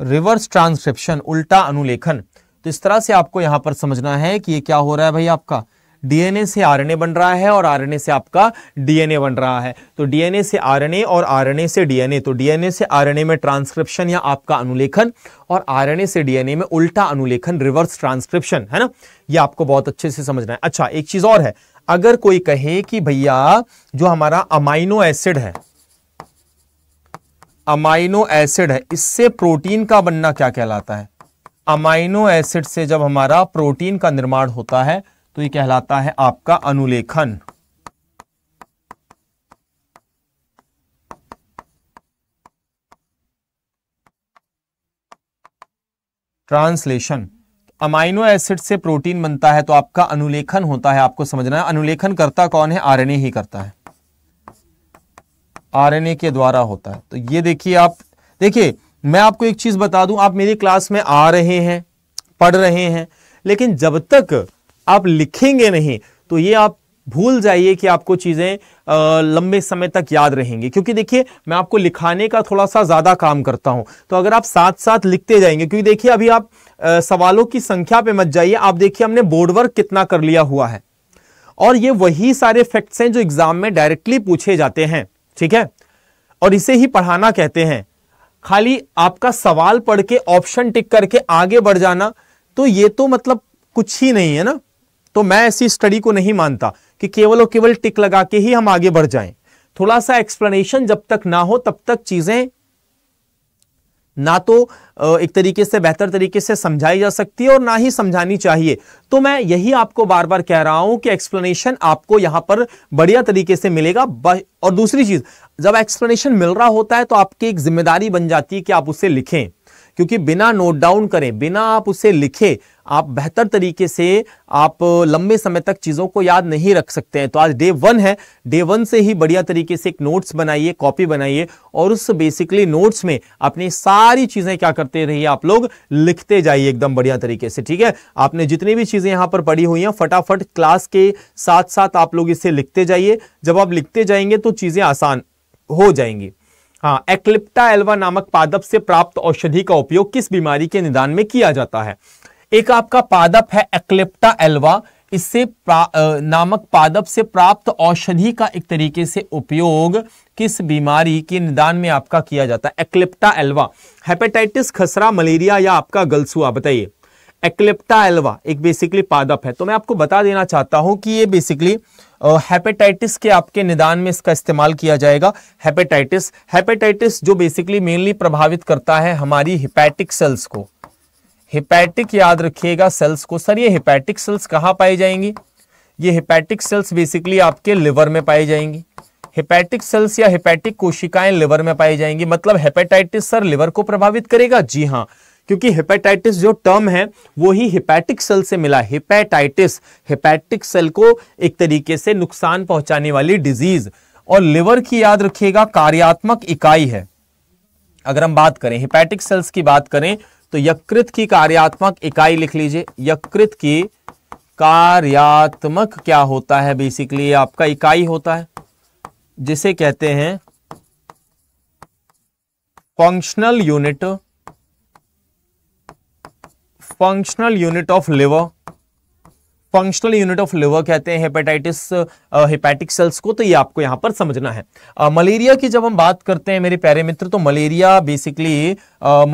रिवर्स ट्रांसक्रिप्शन उल्टा अनुलेखन तो इस तरह से आपको यहां पर समझना है कि ये क्या हो रहा है भाई आपका डीएनए से आरएनए बन रहा है और आरएनए से आपका डीएनए बन रहा है तो डीएनए से आरएनए और आरएनए से डीएनए तो डीएनए से आरएनए में ट्रांसक्रिप्शन या आपका अनुलेखन और आरएनए से डीएनए में उल्टा अनुलेखन रिवर्स ट्रांसक्रिप्शन है ना ये आपको बहुत अच्छे से समझना है अच्छा एक चीज और है अगर कोई कहे कि भैया जो हमारा अमाइनो एसिड है अमाइनो एसिड है इससे प्रोटीन का बनना क्या कहलाता है अमाइनो एसिड से जब हमारा प्रोटीन का निर्माण होता है तो ये कहलाता है आपका अनुलेखन ट्रांसलेशन अमाइनो एसिड से प्रोटीन बनता है तो आपका अनुलेखन होता है आपको समझना है अनुलेखन करता कौन है आरएनए ही करता है आरएनए के द्वारा होता है तो ये देखिए आप देखिए मैं आपको एक चीज बता दूं आप मेरी क्लास में आ रहे हैं पढ़ रहे हैं लेकिन जब तक आप लिखेंगे नहीं तो ये आप भूल जाइए कि आपको चीज़ें लंबे समय तक याद रहेंगी क्योंकि देखिए मैं आपको लिखाने का थोड़ा सा ज़्यादा काम करता हूं तो अगर आप साथ साथ लिखते जाएंगे क्योंकि देखिए अभी आप आ, सवालों की संख्या पे मत जाइए आप देखिए हमने बोर्ड वर्क कितना कर लिया हुआ है और ये वही सारे फैक्ट्स हैं जो एग्जाम में डायरेक्टली पूछे जाते हैं ठीक है और इसे ही पढ़ाना कहते हैं खाली आपका सवाल पढ़ के ऑप्शन टिक करके आगे बढ़ जाना तो ये तो मतलब कुछ ही नहीं है ना तो मैं ऐसी स्टडी को नहीं मानता कि केवल और केवल टिक लगा के ही हम आगे बढ़ जाएं थोड़ा सा एक्सप्लेनेशन जब तक ना हो तब तक चीजें ना तो एक तरीके से बेहतर तरीके से समझाई जा सकती है और ना ही समझानी चाहिए तो मैं यही आपको बार बार कह रहा हूं कि एक्सप्लेनेशन आपको यहां पर बढ़िया तरीके से मिलेगा और दूसरी चीज जब एक्सप्लेनेशन मिल रहा होता है तो आपकी एक जिम्मेदारी बन जाती है कि आप उसे लिखें क्योंकि बिना नोट डाउन करें बिना आप उसे लिखे आप बेहतर तरीके से आप लंबे समय तक चीज़ों को याद नहीं रख सकते हैं तो आज डे वन है डे वन से ही बढ़िया तरीके से एक नोट्स बनाइए कॉपी बनाइए और उस बेसिकली नोट्स में अपनी सारी चीज़ें क्या करते रहिए आप लोग लिखते जाइए एकदम बढ़िया तरीके से ठीक है आपने जितनी भी चीज़ें यहाँ पर पढ़ी हुई हैं फटाफट क्लास के साथ साथ आप लोग इसे लिखते जाइए जब आप लिखते जाएंगे तो चीज़ें आसान हो जाएंगी हाँ एक्लिप्टा एल्वा नामक पादप से प्राप्त औषधि का उपयोग किस बीमारी के निदान में किया जाता है एक आपका पादप है एक्लिप्टा एल्वा इससे नामक पादप से प्राप्त औषधि का एक तरीके से उपयोग किस बीमारी के निदान में आपका किया जाता है एक्लिप्टा एल्वा हेपेटाइटिस खसरा मलेरिया या आपका गलसुआ बताइए एक्लिप्टा एल्वा एक बेसिकली पादप है तो मैं आपको बता देना चाहता हूं कि ये बेसिकली हेपेटाइटिस के आपके निदान में इसका इस्तेमाल किया जाएगा हेपेटाइटिस हेपेटाइटिस जो बेसिकली मेनली प्रभावित करता है हमारी हिपैटिक सेल्स को हिपैटिक याद रखिएगा सेल्स को सर ये हिपैटिक सेल्स कहाँ पाई जाएंगी ये हिपैटिक सेल्स बेसिकली आपके लिवर में पाई जाएंगी हिपैटिक सेल्स या हिपैटिक कोशिकाएं लिवर में पाई जाएंगी मतलब हेपेटाइटिस सर लिवर को प्रभावित करेगा जी हाँ क्योंकि हेपेटाइटिस जो टर्म है वो ही हिपैटिक सेल से मिला हिपैटाइटिस हिपैटिक सेल को एक तरीके से नुकसान पहुंचाने वाली डिजीज और लिवर की याद रखिएगा कार्यात्मक इकाई है अगर हम बात करें हिपैटिक सेल्स की बात करें तो यकृत की कार्यात्मक इकाई लिख लीजिए यकृत की कार्यात्मक क्या होता है बेसिकली आपका इकाई होता है जिसे कहते हैं functional unit functional unit of liver functional unit of liver कहते हैं हेपेटाइटिस हेपेटिक सेल्स को तो ये आपको यहाँ पर समझना है मलेरिया uh, की जब हम बात करते हैं मेरे प्यारे मित्र तो मलेरिया बेसिकली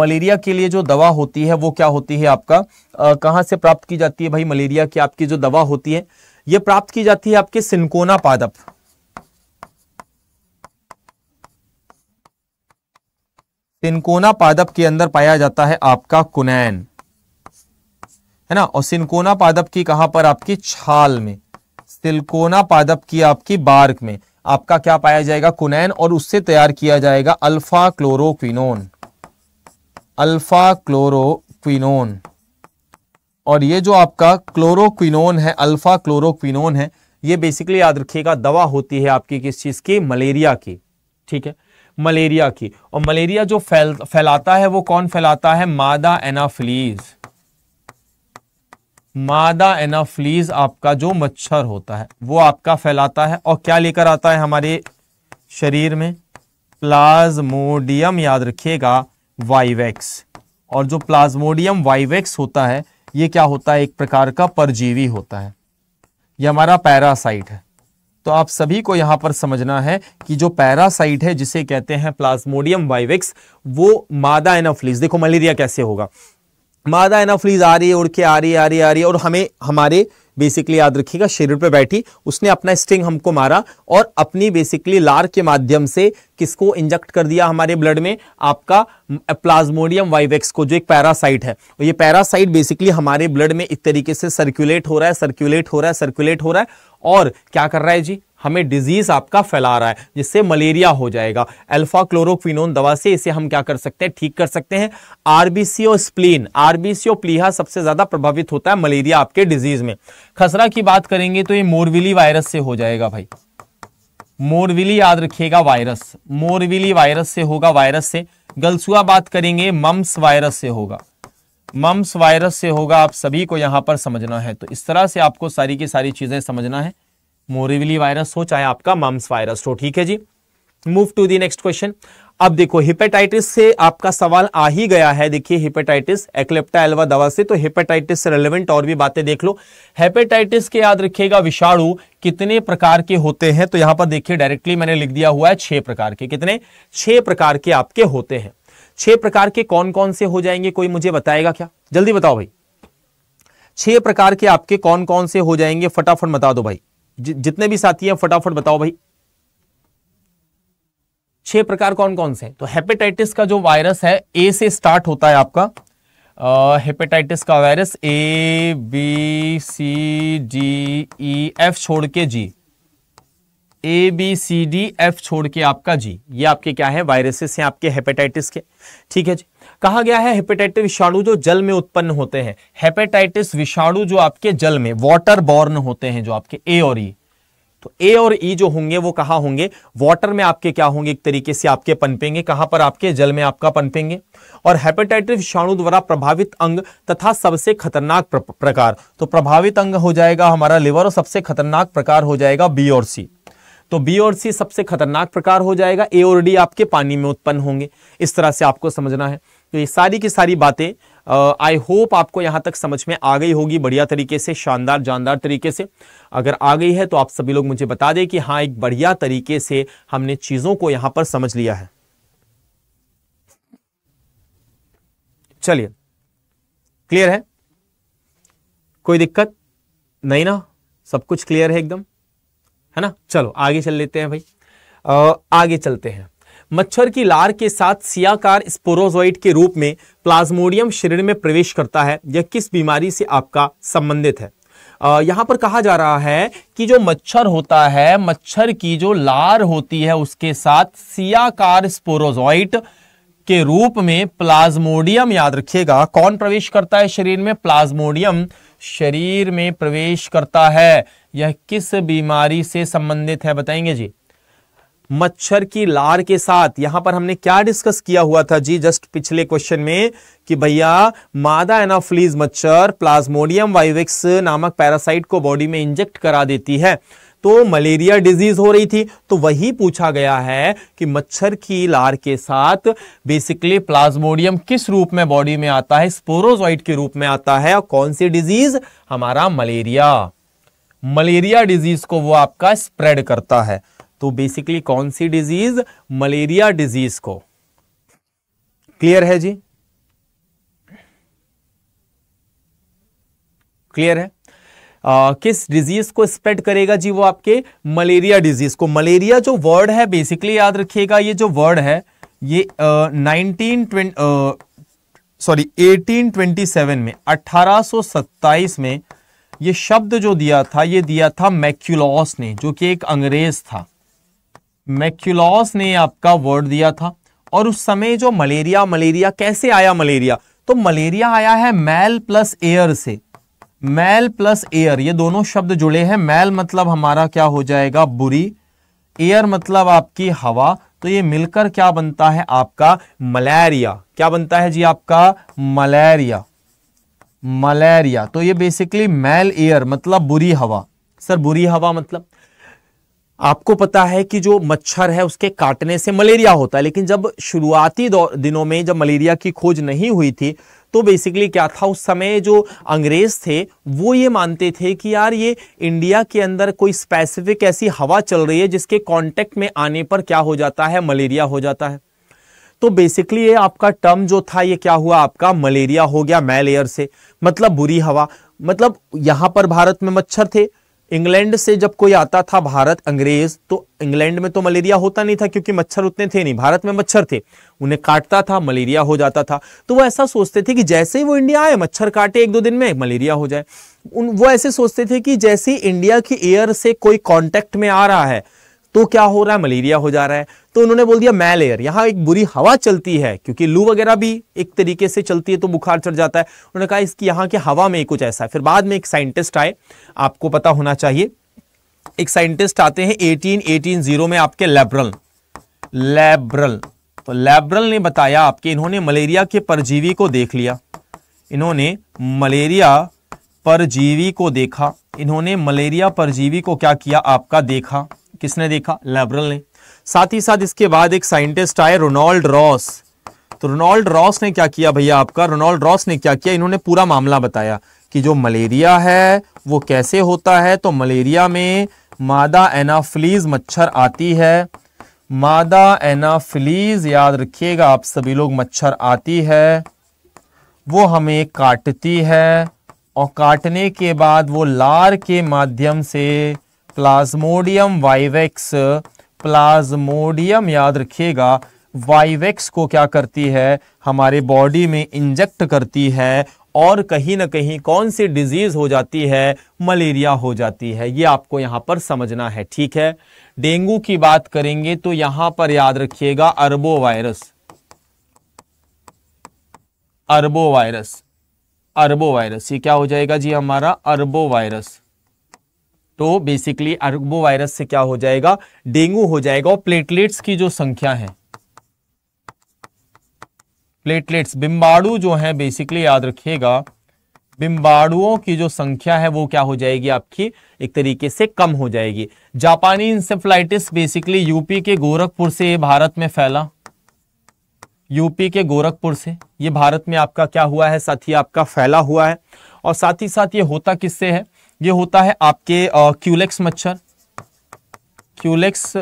मलेरिया के लिए जो दवा होती है वो क्या होती है आपका uh, कहाँ से प्राप्त की जाती है भाई मलेरिया की आपकी जो दवा होती है ये प्राप्त की जाती है आपके सिंकोना पादप सिंकोना पादप के अंदर पाया जाता है आपका कुनैन है ना और सिलकोना पादप की कहां पर आपकी छाल में सिलकोना पादप की आपकी बार्क में आपका क्या पाया जाएगा कुनैन और उससे तैयार किया जाएगा अल्फा क्लोरोक्विनोन अल्फा क्लोरोक्विनोन और ये जो आपका क्लोरोक्विनोन है अल्फा क्लोरोक्विनोन है ये बेसिकली याद रखिएगा दवा होती है आपकी किस चीज़ की मलेरिया की ठीक है मलेरिया की और मलेरिया जो फैल फैलाता है वो कौन फैलाता है मादा एनाफिलीज़ मादा एनाफ्लीज आपका जो मच्छर होता है वो आपका फैलाता है और क्या लेकर आता है हमारे शरीर में प्लाज्मोडियम याद रखिएगा वाइवेक्स और जो प्लाज्मोडियम वाइवेक्स होता है ये क्या होता है एक प्रकार का परजीवी होता है ये हमारा पैरासाइट है तो आप सभी को यहां पर समझना है कि जो पैरासाइट है जिसे कहते हैं प्लाज्मोडियम वाइवेक्स वो मादा एनाफ्लीज देखो मलेरिया कैसे होगा मादा फ्लीज आ रही है उड़ के आ रही है आ रही आ रही है और हमें हमारे बेसिकली याद रखिएगा शरीर पे बैठी उसने अपना स्टिंग हमको मारा और अपनी बेसिकली लार के माध्यम से किसको इंजेक्ट कर दिया हमारे ब्लड में आपका प्लाज्मोडियम वाइवेक्स को जो एक पैरासाइट है और ये पैरासाइट बेसिकली हमारे ब्लड में एक तरीके से सर्कुलेट हो रहा है सर्कुलेट हो रहा है सर्कुलेट हो रहा है और क्या कर रहा है जी हमें डिजीज आपका फैला रहा है जिससे मलेरिया हो जाएगा अल्फा क्लोरोक्विनोन दवा से इसे हम क्या कर सकते हैं ठीक कर सकते हैं आरबीसी और स्प्लीन आरबीसी और प्लीहा सबसे ज्यादा प्रभावित होता है मलेरिया आपके डिजीज में खसरा की बात करेंगे तो ये मोरविली वायरस से हो जाएगा भाई मोरविली याद रखिएगा वायरस मोरविली वायरस से होगा वायरस से गलसुआ बात करेंगे मम्स वायरस से होगा मम्स वायरस से होगा आप सभी को यहां पर समझना है तो इस तरह से आपको सारी की सारी चीजें समझना है मोरिविली वायरस हो चाहे आपका मम्स वायरस हो ठीक है जी move to the next question अब देखो हिपेटाइटिस से आपका सवाल आ ही गया है देखिए हिपेटाइटिस एक्लेप्टा एल्वा दवा से तो हिपेटाइटिस से रेलेवेंट और भी बातें देख लो हेपेटाइटिस के याद रखिएगा विषाणु कितने प्रकार के होते हैं तो यहां पर देखिए डायरेक्टली मैंने लिख दिया हुआ है छह प्रकार के कितने छह प्रकार के आपके होते हैं छह प्रकार के कौन कौन से हो जाएंगे कोई मुझे बताएगा क्या जल्दी बताओ भाई छह प्रकार के आपके कौन कौन से हो जाएंगे फटाफट बता दो भाई जितने भी साथी हैं फटाफट बताओ भाई छह प्रकार कौन कौन से हैं तो हेपेटाइटिस का जो वायरस है ए से स्टार्ट होता है आपका हेपेटाइटिस का virus A B C D E F छोड़ के G A B C D F छोड़ के आपका जी ये आपके क्या है वायरसेस हैं आपके हेपेटाइटिस के ठीक है जी कहा गया है हेपेटाइटिस विषाणु जो जल में उत्पन्न होते हैं हेपेटाइटिस विषाणु जो आपके जल में वॉटर बॉर्न होते हैं जो आपके ए और ई e। तो ए और ई e जो होंगे वो कहा होंगे वाटर में आपके क्या होंगे एक तरीके से आपके पनपेंगे कहां पर आपके जल में आपका पनपेंगे और हेपेटाइटिस विषाणु द्वारा प्रभावित अंग तथा सबसे खतरनाक प्र, प्रकार तो प्रभावित अंग हो जाएगा हमारा लिवर और सबसे खतरनाक प्रकार हो जाएगा बी और सी तो बी और सी सबसे खतरनाक प्रकार हो जाएगा ए और डी आपके पानी में उत्पन्न होंगे इस तरह से आपको समझना है तो ये सारी की सारी बातें आई होप आपको यहाँ तक समझ में आ गई होगी बढ़िया तरीके से शानदार जानदार तरीके से अगर आ गई है तो आप सभी लोग मुझे बता दें कि हाँ एक बढ़िया तरीके से हमने चीज़ों को यहाँ पर समझ लिया है चलिए क्लियर है कोई दिक्कत नहीं ना सब कुछ क्लियर है एकदम है ना चलो आगे चल लेते हैं भाई आ, आगे चलते हैं मच्छर की लार के साथ सियाकार स्पोरोजोइड के रूप में प्लाज्मोडियम शरीर में प्रवेश करता है यह किस बीमारी से आपका संबंधित है यहाँ पर कहा जा रहा है कि जो मच्छर होता है मच्छर की जो लार होती है उसके साथ सियाकार स्पोरोजॉइट के रूप में प्लाज्मोडियम याद रखिएगा कौन प्रवेश करता है शरीर में प्लाज्मोडियम शरीर में प्रवेश करता है यह किस बीमारी से संबंधित है बताएंगे जी मच्छर की लार के साथ यहां पर हमने क्या डिस्कस किया हुआ था जी जस्ट पिछले क्वेश्चन में कि भैया मादा एनाफ्लीज मच्छर प्लाज्मोडियम वाइवेक्स नामक पैरासाइट को बॉडी में इंजेक्ट करा देती है तो मलेरिया डिजीज हो रही थी तो वही पूछा गया है कि मच्छर की लार के साथ बेसिकली प्लाज्मोडियम किस रूप में बॉडी में आता है स्पोरोजॉइड के रूप में आता है और कौन सी डिजीज हमारा मलेरिया मलेरिया डिजीज को वो आपका स्प्रेड करता है तो बेसिकली कौन सी डिजीज मलेरिया डिजीज को क्लियर है जी क्लियर है आ, किस डिजीज को स्प्रेड करेगा जी वो आपके मलेरिया डिजीज को मलेरिया जो वर्ड है बेसिकली याद रखिएगा ये जो वर्ड है ये नाइनटीन सॉरी 1827 में 1827 में ये शब्द जो दिया था ये दिया था मैक्यूलॉस ने जो कि एक अंग्रेज था मैक्यूलॉस ने आपका वर्ड दिया था और उस समय जो मलेरिया मलेरिया कैसे आया मलेरिया तो मलेरिया आया है मैल प्लस एयर से मैल प्लस एयर ये दोनों शब्द जुड़े हैं मैल मतलब हमारा क्या हो जाएगा बुरी एयर मतलब आपकी हवा तो ये मिलकर क्या बनता है आपका मलेरिया क्या बनता है जी आपका मलेरिया मलेरिया तो ये बेसिकली मैल एयर मतलब बुरी हवा सर बुरी हवा मतलब आपको पता है कि जो मच्छर है उसके काटने से मलेरिया होता है लेकिन जब शुरुआती दिनों में जब मलेरिया की खोज नहीं हुई थी तो बेसिकली क्या था उस समय जो अंग्रेज थे वो ये मानते थे कि यार ये इंडिया के अंदर कोई स्पेसिफिक ऐसी हवा चल रही है जिसके कांटेक्ट में आने पर क्या हो जाता है मलेरिया हो जाता है तो बेसिकली ये आपका टर्म जो था ये क्या हुआ आपका मलेरिया हो गया मैल एयर से मतलब बुरी हवा मतलब यहां पर भारत में मच्छर थे इंग्लैंड से जब कोई आता था भारत अंग्रेज तो इंग्लैंड में तो मलेरिया होता नहीं था क्योंकि मच्छर उतने थे नहीं भारत में मच्छर थे उन्हें काटता था मलेरिया हो जाता था तो वो ऐसा सोचते थे कि जैसे ही वो इंडिया आए मच्छर काटे एक दो दिन में मलेरिया हो जाए उन वो ऐसे सोचते थे कि जैसे इंडिया की एयर से कोई कॉन्टेक्ट में आ रहा है तो क्या हो रहा है मलेरिया हो जा रहा है तो उन्होंने बोल दिया मैल एयर यहां एक बुरी हवा चलती है क्योंकि लू वगैरह भी एक तरीके से चलती है तो बुखार चढ़ जाता है उन्होंने कहा इसकी यहां की हवा में कुछ ऐसा है फिर बाद में एक साइंटिस्ट आए आपको पता होना चाहिए एक साइंटिस्ट आते हैं जीरो में आपके लेबरल लेबरल तो लेबरल ने बताया आपके इन्होंने मलेरिया के परजीवी को देख लिया इन्होंने मलेरिया परजीवी को देखा इन्होंने मलेरिया परजीवी को क्या किया आपका देखा किसने देखा लेबरल ने साथ ही साथ इसके बाद एक साइंटिस्ट आए रोनाल्ड रॉस तो रोनाल्ड रॉस ने क्या किया भैया आपका रोनाल्ड रॉस ने क्या किया इन्होंने पूरा मामला बताया कि जो मलेरिया है वो कैसे होता है तो मलेरिया में मादा एनाफिलीज मच्छर आती है मादा एनाफिलीज याद रखिएगा आप सभी लोग मच्छर आती है वो हमें काटती है और काटने के बाद वो लार के माध्यम से प्लाज्मोडियम वाइवेक्स प्लाज्मोडियम याद रखिएगा वाइवेक्स को क्या करती है हमारे बॉडी में इंजेक्ट करती है और कहीं ना कहीं कौन सी डिजीज हो जाती है मलेरिया हो जाती है ये आपको यहाँ पर समझना है ठीक है डेंगू की बात करेंगे तो यहां पर याद रखिएगा अरबो वायरस अरबो वायरस अरबो वायरस ये क्या हो जाएगा जी हमारा अरबो वायरस तो बेसिकली अरबो वायरस से क्या हो जाएगा डेंगू हो जाएगा और प्लेटलेट्स की जो संख्या है प्लेटलेट्स बिम्बाड़ू जो है बेसिकली याद रखिएगा बिम्बाड़ुओं की जो संख्या है वो क्या हो जाएगी आपकी एक तरीके से कम हो जाएगी जापानी इंसेफ्लाइटिस बेसिकली यूपी के गोरखपुर से भारत में फैला यूपी के गोरखपुर से ये भारत में आपका क्या हुआ है साथ ही आपका फैला हुआ है और साथ ही साथ ये होता किससे है ये होता है आपके क्यूलेक्स मच्छर क्यूलेक्स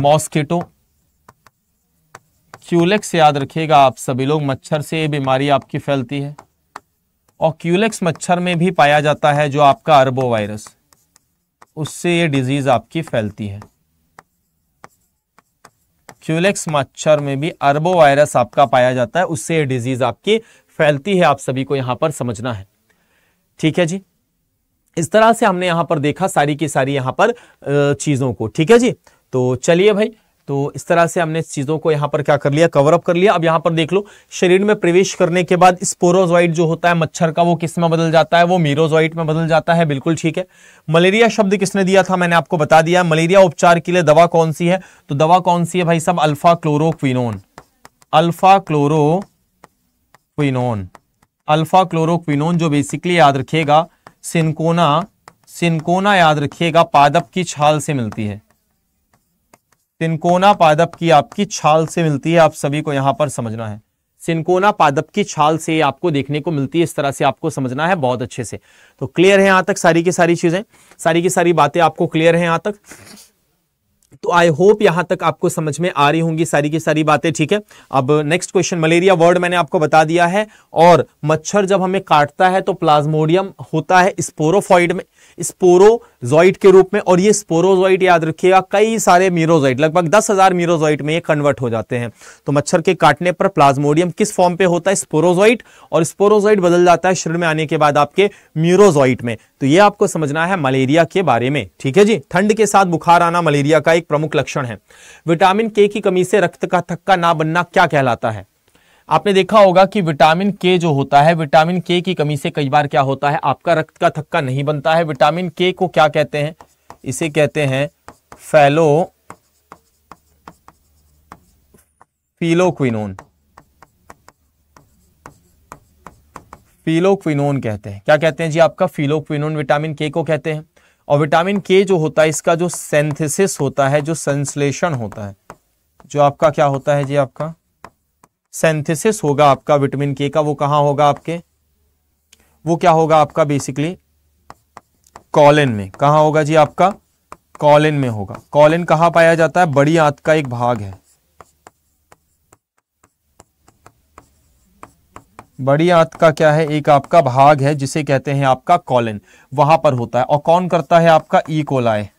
मॉस्किटो क्यूलेक्स याद रखिएगा आप सभी लोग मच्छर से ये बीमारी आपकी फैलती है और क्यूलेक्स मच्छर में भी पाया जाता है जो आपका अरबो वायरस उससे ये डिजीज आपकी फैलती है क्यूलेक्स मच्छर में भी अरबो वायरस आपका पाया जाता है उससे ये डिजीज आपकी फैलती है आप सभी को यहां पर समझना है ठीक है जी इस तरह से हमने यहां पर देखा सारी की सारी यहां पर चीज़ों को ठीक है जी तो चलिए भाई तो इस तरह से हमने चीज़ों को यहां पर क्या कर लिया कवर अप कर लिया अब यहां पर देख लो शरीर में प्रवेश करने के बाद स्पोरोजॉइड जो होता है मच्छर का वो किस में बदल जाता है वो मीरोजॉइड में बदल जाता है बिल्कुल ठीक है मलेरिया शब्द किसने दिया था मैंने आपको बता दिया मलेरिया उपचार के लिए दवा कौन सी है तो दवा कौन सी है भाई साहब alpha chloroquinone alpha chloroquinone alpha chloroquinone जो बेसिकली याद रखिएगा सिंकोना सिंकोना याद रखिएगा पादप की छाल से मिलती है सिंकोना पादप की आपकी छाल से मिलती है आप सभी को यहां पर समझना है सिंकोना पादप की छाल से आपको देखने को मिलती है इस तरह से आपको समझना है बहुत अच्छे से तो क्लियर है यहां तक सारी की सारी चीजें सारी की सारी बातें आपको क्लियर है यहां तक तो आई होप यहां तक आपको समझ में आ रही होंगी सारी की सारी बातें ठीक है अब नेक्स्ट क्वेश्चन मलेरिया वर्ड मैंने आपको बता दिया है और मच्छर जब हमें काटता है तो प्लाज्मोडियम होता है स्पोरोफॉइड में स्पोरोजॉइट के रूप में और ये स्पोरोजॉइट याद रखिएगा कई सारे मीरोजॉइट लगभग दस हजार मीरोजॉइट में ये कन्वर्ट हो जाते हैं तो मच्छर के काटने पर प्लाज्मोडियम किस फॉर्म पे होता है स्पोरोजॉइट और स्पोरोजॉइट बदल जाता है शरीर में आने के बाद आपके म्यूरोजॉइट में तो ये आपको समझना है मलेरिया के बारे में ठीक है जी ठंड के साथ बुखार आना मलेरिया का एक प्रमुख लक्षण है विटामिन के की कमी से रक्त का थक्का ना बनना क्या कहलाता है आपने देखा होगा कि विटामिन के जो होता है विटामिन के की कमी से कई बार क्या होता है आपका रक्त का थक्का नहीं बनता है विटामिन के को क्या कहते हैं इसे कहते हैं फैलो फीलोक्विनोन फीलोक्विनोन कहते हैं क्या कहते हैं जी आपका फीलोक्विनोन विटामिन के को कहते हैं और विटामिन के जो होता है इसका जो सेंथिस होता है जो संश्लेषण होता है जो आपका क्या होता है जी आपका सेंथिसिस होगा आपका विटामिन के का वो कहां होगा आपके वो क्या होगा आपका बेसिकली कॉलिन में कहा होगा जी आपका कॉलिन में होगा कॉलिन कहां पाया जाता है बड़ी आंत का एक भाग है बड़ी आंत का क्या है एक आपका भाग है जिसे कहते हैं आपका कॉलिन वहां पर होता है और कौन करता है आपका E e. Coli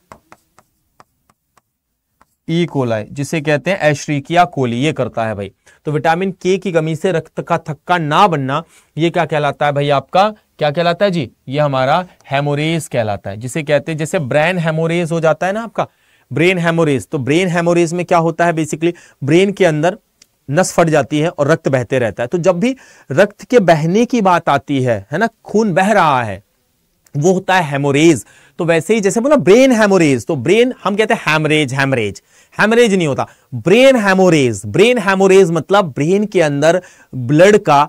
E e. Coli जिसे कहते हैं एश्रीकिया कोली ये करता है भाई तो विटामिन के की कमी से रक्त का थक्का ना बनना ये क्या कहलाता है भाई आपका क्या कहलाता है जी ये हमारा हेमोरेज कहलाता है जिसे कहते हैं जैसे ब्रेन हेमोरेज हो जाता है ना आपका ब्रेन हेमोरेज तो ब्रेन हेमोरेज में क्या होता है बेसिकली ब्रेन के अंदर नस फट जाती है और रक्त बहते रहता है तो जब भी रक्त के बहने की बात आती है है ना खून बह रहा है वो होता है हेमोरेज है तो वैसे ही जैसे बोला ब्रेन हैमोरेज तो ब्रेन हम कहते हैं हैमरेज हैमरेज हैमरेज नहीं होता ब्रेन हैमोरेज ब्रेन हैमोरेज मतलब ब्रेन के अंदर ब्लड का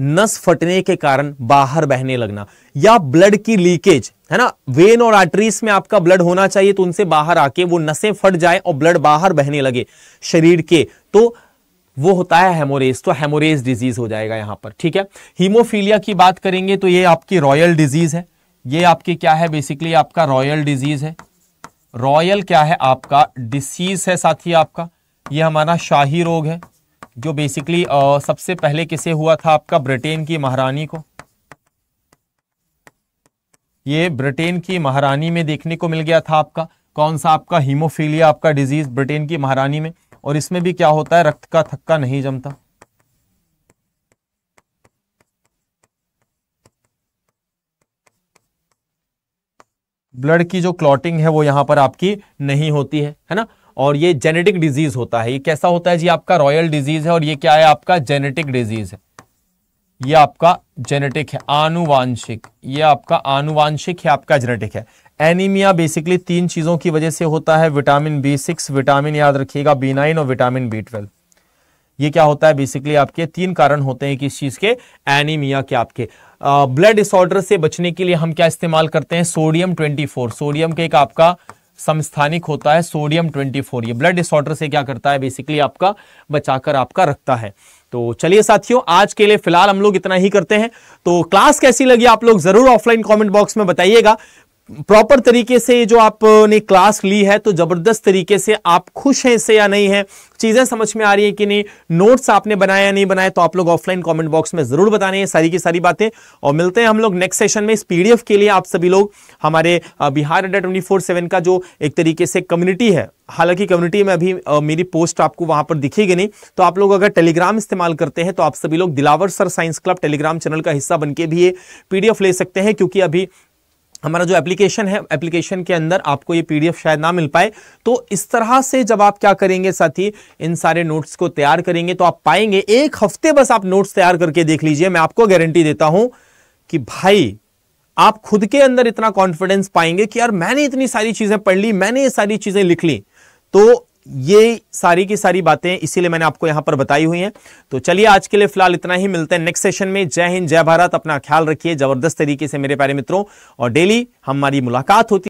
नस फटने के कारण बाहर बहने लगना या ब्लड की लीकेज है ना वेन और आर्टरीज में आपका ब्लड होना चाहिए तो उनसे बाहर आके वो नसें फट जाए और ब्लड बाहर बहने लगे शरीर के तो वो होता है हेमोरेज तो हेमोरेज डिजीज हो जाएगा यहां पर ठीक है हीमोफीलिया की बात करेंगे तो ये आपकी रॉयल डिजीज है ये आपकी क्या है बेसिकली आपका रॉयल डिजीज है रॉयल क्या है आपका डिसीज है साथ ही आपका ये हमारा शाही रोग है जो बेसिकली सबसे पहले किसे हुआ था आपका ब्रिटेन की महारानी को ये ब्रिटेन की महारानी में देखने को मिल गया था आपका कौन सा आपका हीमोफीलिया आपका डिजीज ब्रिटेन की महारानी में और इसमें भी क्या होता है रक्त का थक्का नहीं जमता ब्लड की जो क्लॉटिंग है वो यहां पर आपकी नहीं होती है है ना और ये जेनेटिक डिजीज होता है ये कैसा होता है जी आपका रॉयल डिजीज है और ये क्या है आपका जेनेटिक डिजीज है ये आपका जेनेटिक है आनुवांशिक ये आपका आनुवांशिक है आपका जेनेटिक है एनीमिया बेसिकली तीन चीजों की वजह से होता है विटामिन बी सिक्स विटामिन याद रखिएगा बी नाइन और विटामिन बी ट्वेल्व ये क्या होता है बेसिकली आपके तीन कारण होते हैं किस चीज के एनीमिया के आपके ब्लड डिसऑर्डर से बचने के लिए हम क्या इस्तेमाल करते हैं सोडियम 24 सोडियम के एक आपका समस्थानिक होता है सोडियम 24 ये ब्लड डिसऑर्डर से क्या करता है बेसिकली आपका बचाकर आपका रखता है तो चलिए साथियों आज के लिए फिलहाल हम लोग इतना ही करते हैं तो क्लास कैसी लगी आप लोग जरूर ऑफलाइन कमेंट बॉक्स में बताइएगा प्रॉपर तरीके से जो आपने क्लास ली है तो जबरदस्त तरीके से आप खुश हैं इससे या नहीं है चीजें समझ में आ रही है कि नहीं नोट्स आपने बनाया या नहीं बनाए तो आप लोग ऑफलाइन कमेंट बॉक्स में जरूर बताने हैं सारी की सारी बातें और मिलते हैं हम लोग नेक्स्ट सेशन में इस पीडीएफ के लिए आप सभी लोग हमारे बिहार अड्डा ट्वेंटी फोर सेवन का जो एक तरीके से कम्युनिटी है हालांकि कम्युनिटी में अभी मेरी पोस्ट आपको वहां पर दिखेगी नहीं तो आप लोग अगर टेलीग्राम इस्तेमाल करते हैं तो आप सभी लोग Dilawar sir science club Telegram channel का हिस्सा बन के भी ये पीडीएफ ले सकते हैं क्योंकि अभी हमारा जो एप्लीकेशन है एप्लीकेशन के अंदर आपको ये पीडीएफ शायद ना मिल पाए तो इस तरह से जब आप क्या करेंगे साथी इन सारे नोट्स को तैयार करेंगे तो आप पाएंगे एक हफ्ते बस आप नोट्स तैयार करके देख लीजिए मैं आपको गारंटी देता हूं कि भाई आप खुद के अंदर इतना कॉन्फिडेंस पाएंगे कि यार मैंने इतनी सारी चीजें पढ़ ली मैंने ये सारी चीजें लिख ली तो ये सारी की सारी बातें इसीलिए मैंने आपको यहां पर बताई हुई हैं तो चलिए आज के लिए फिलहाल इतना ही मिलते हैं नेक्स्ट सेशन में जय हिंद जय भारत अपना ख्याल रखिए जबरदस्त तरीके से मेरे प्यारे मित्रों और डेली हमारी मुलाकात होती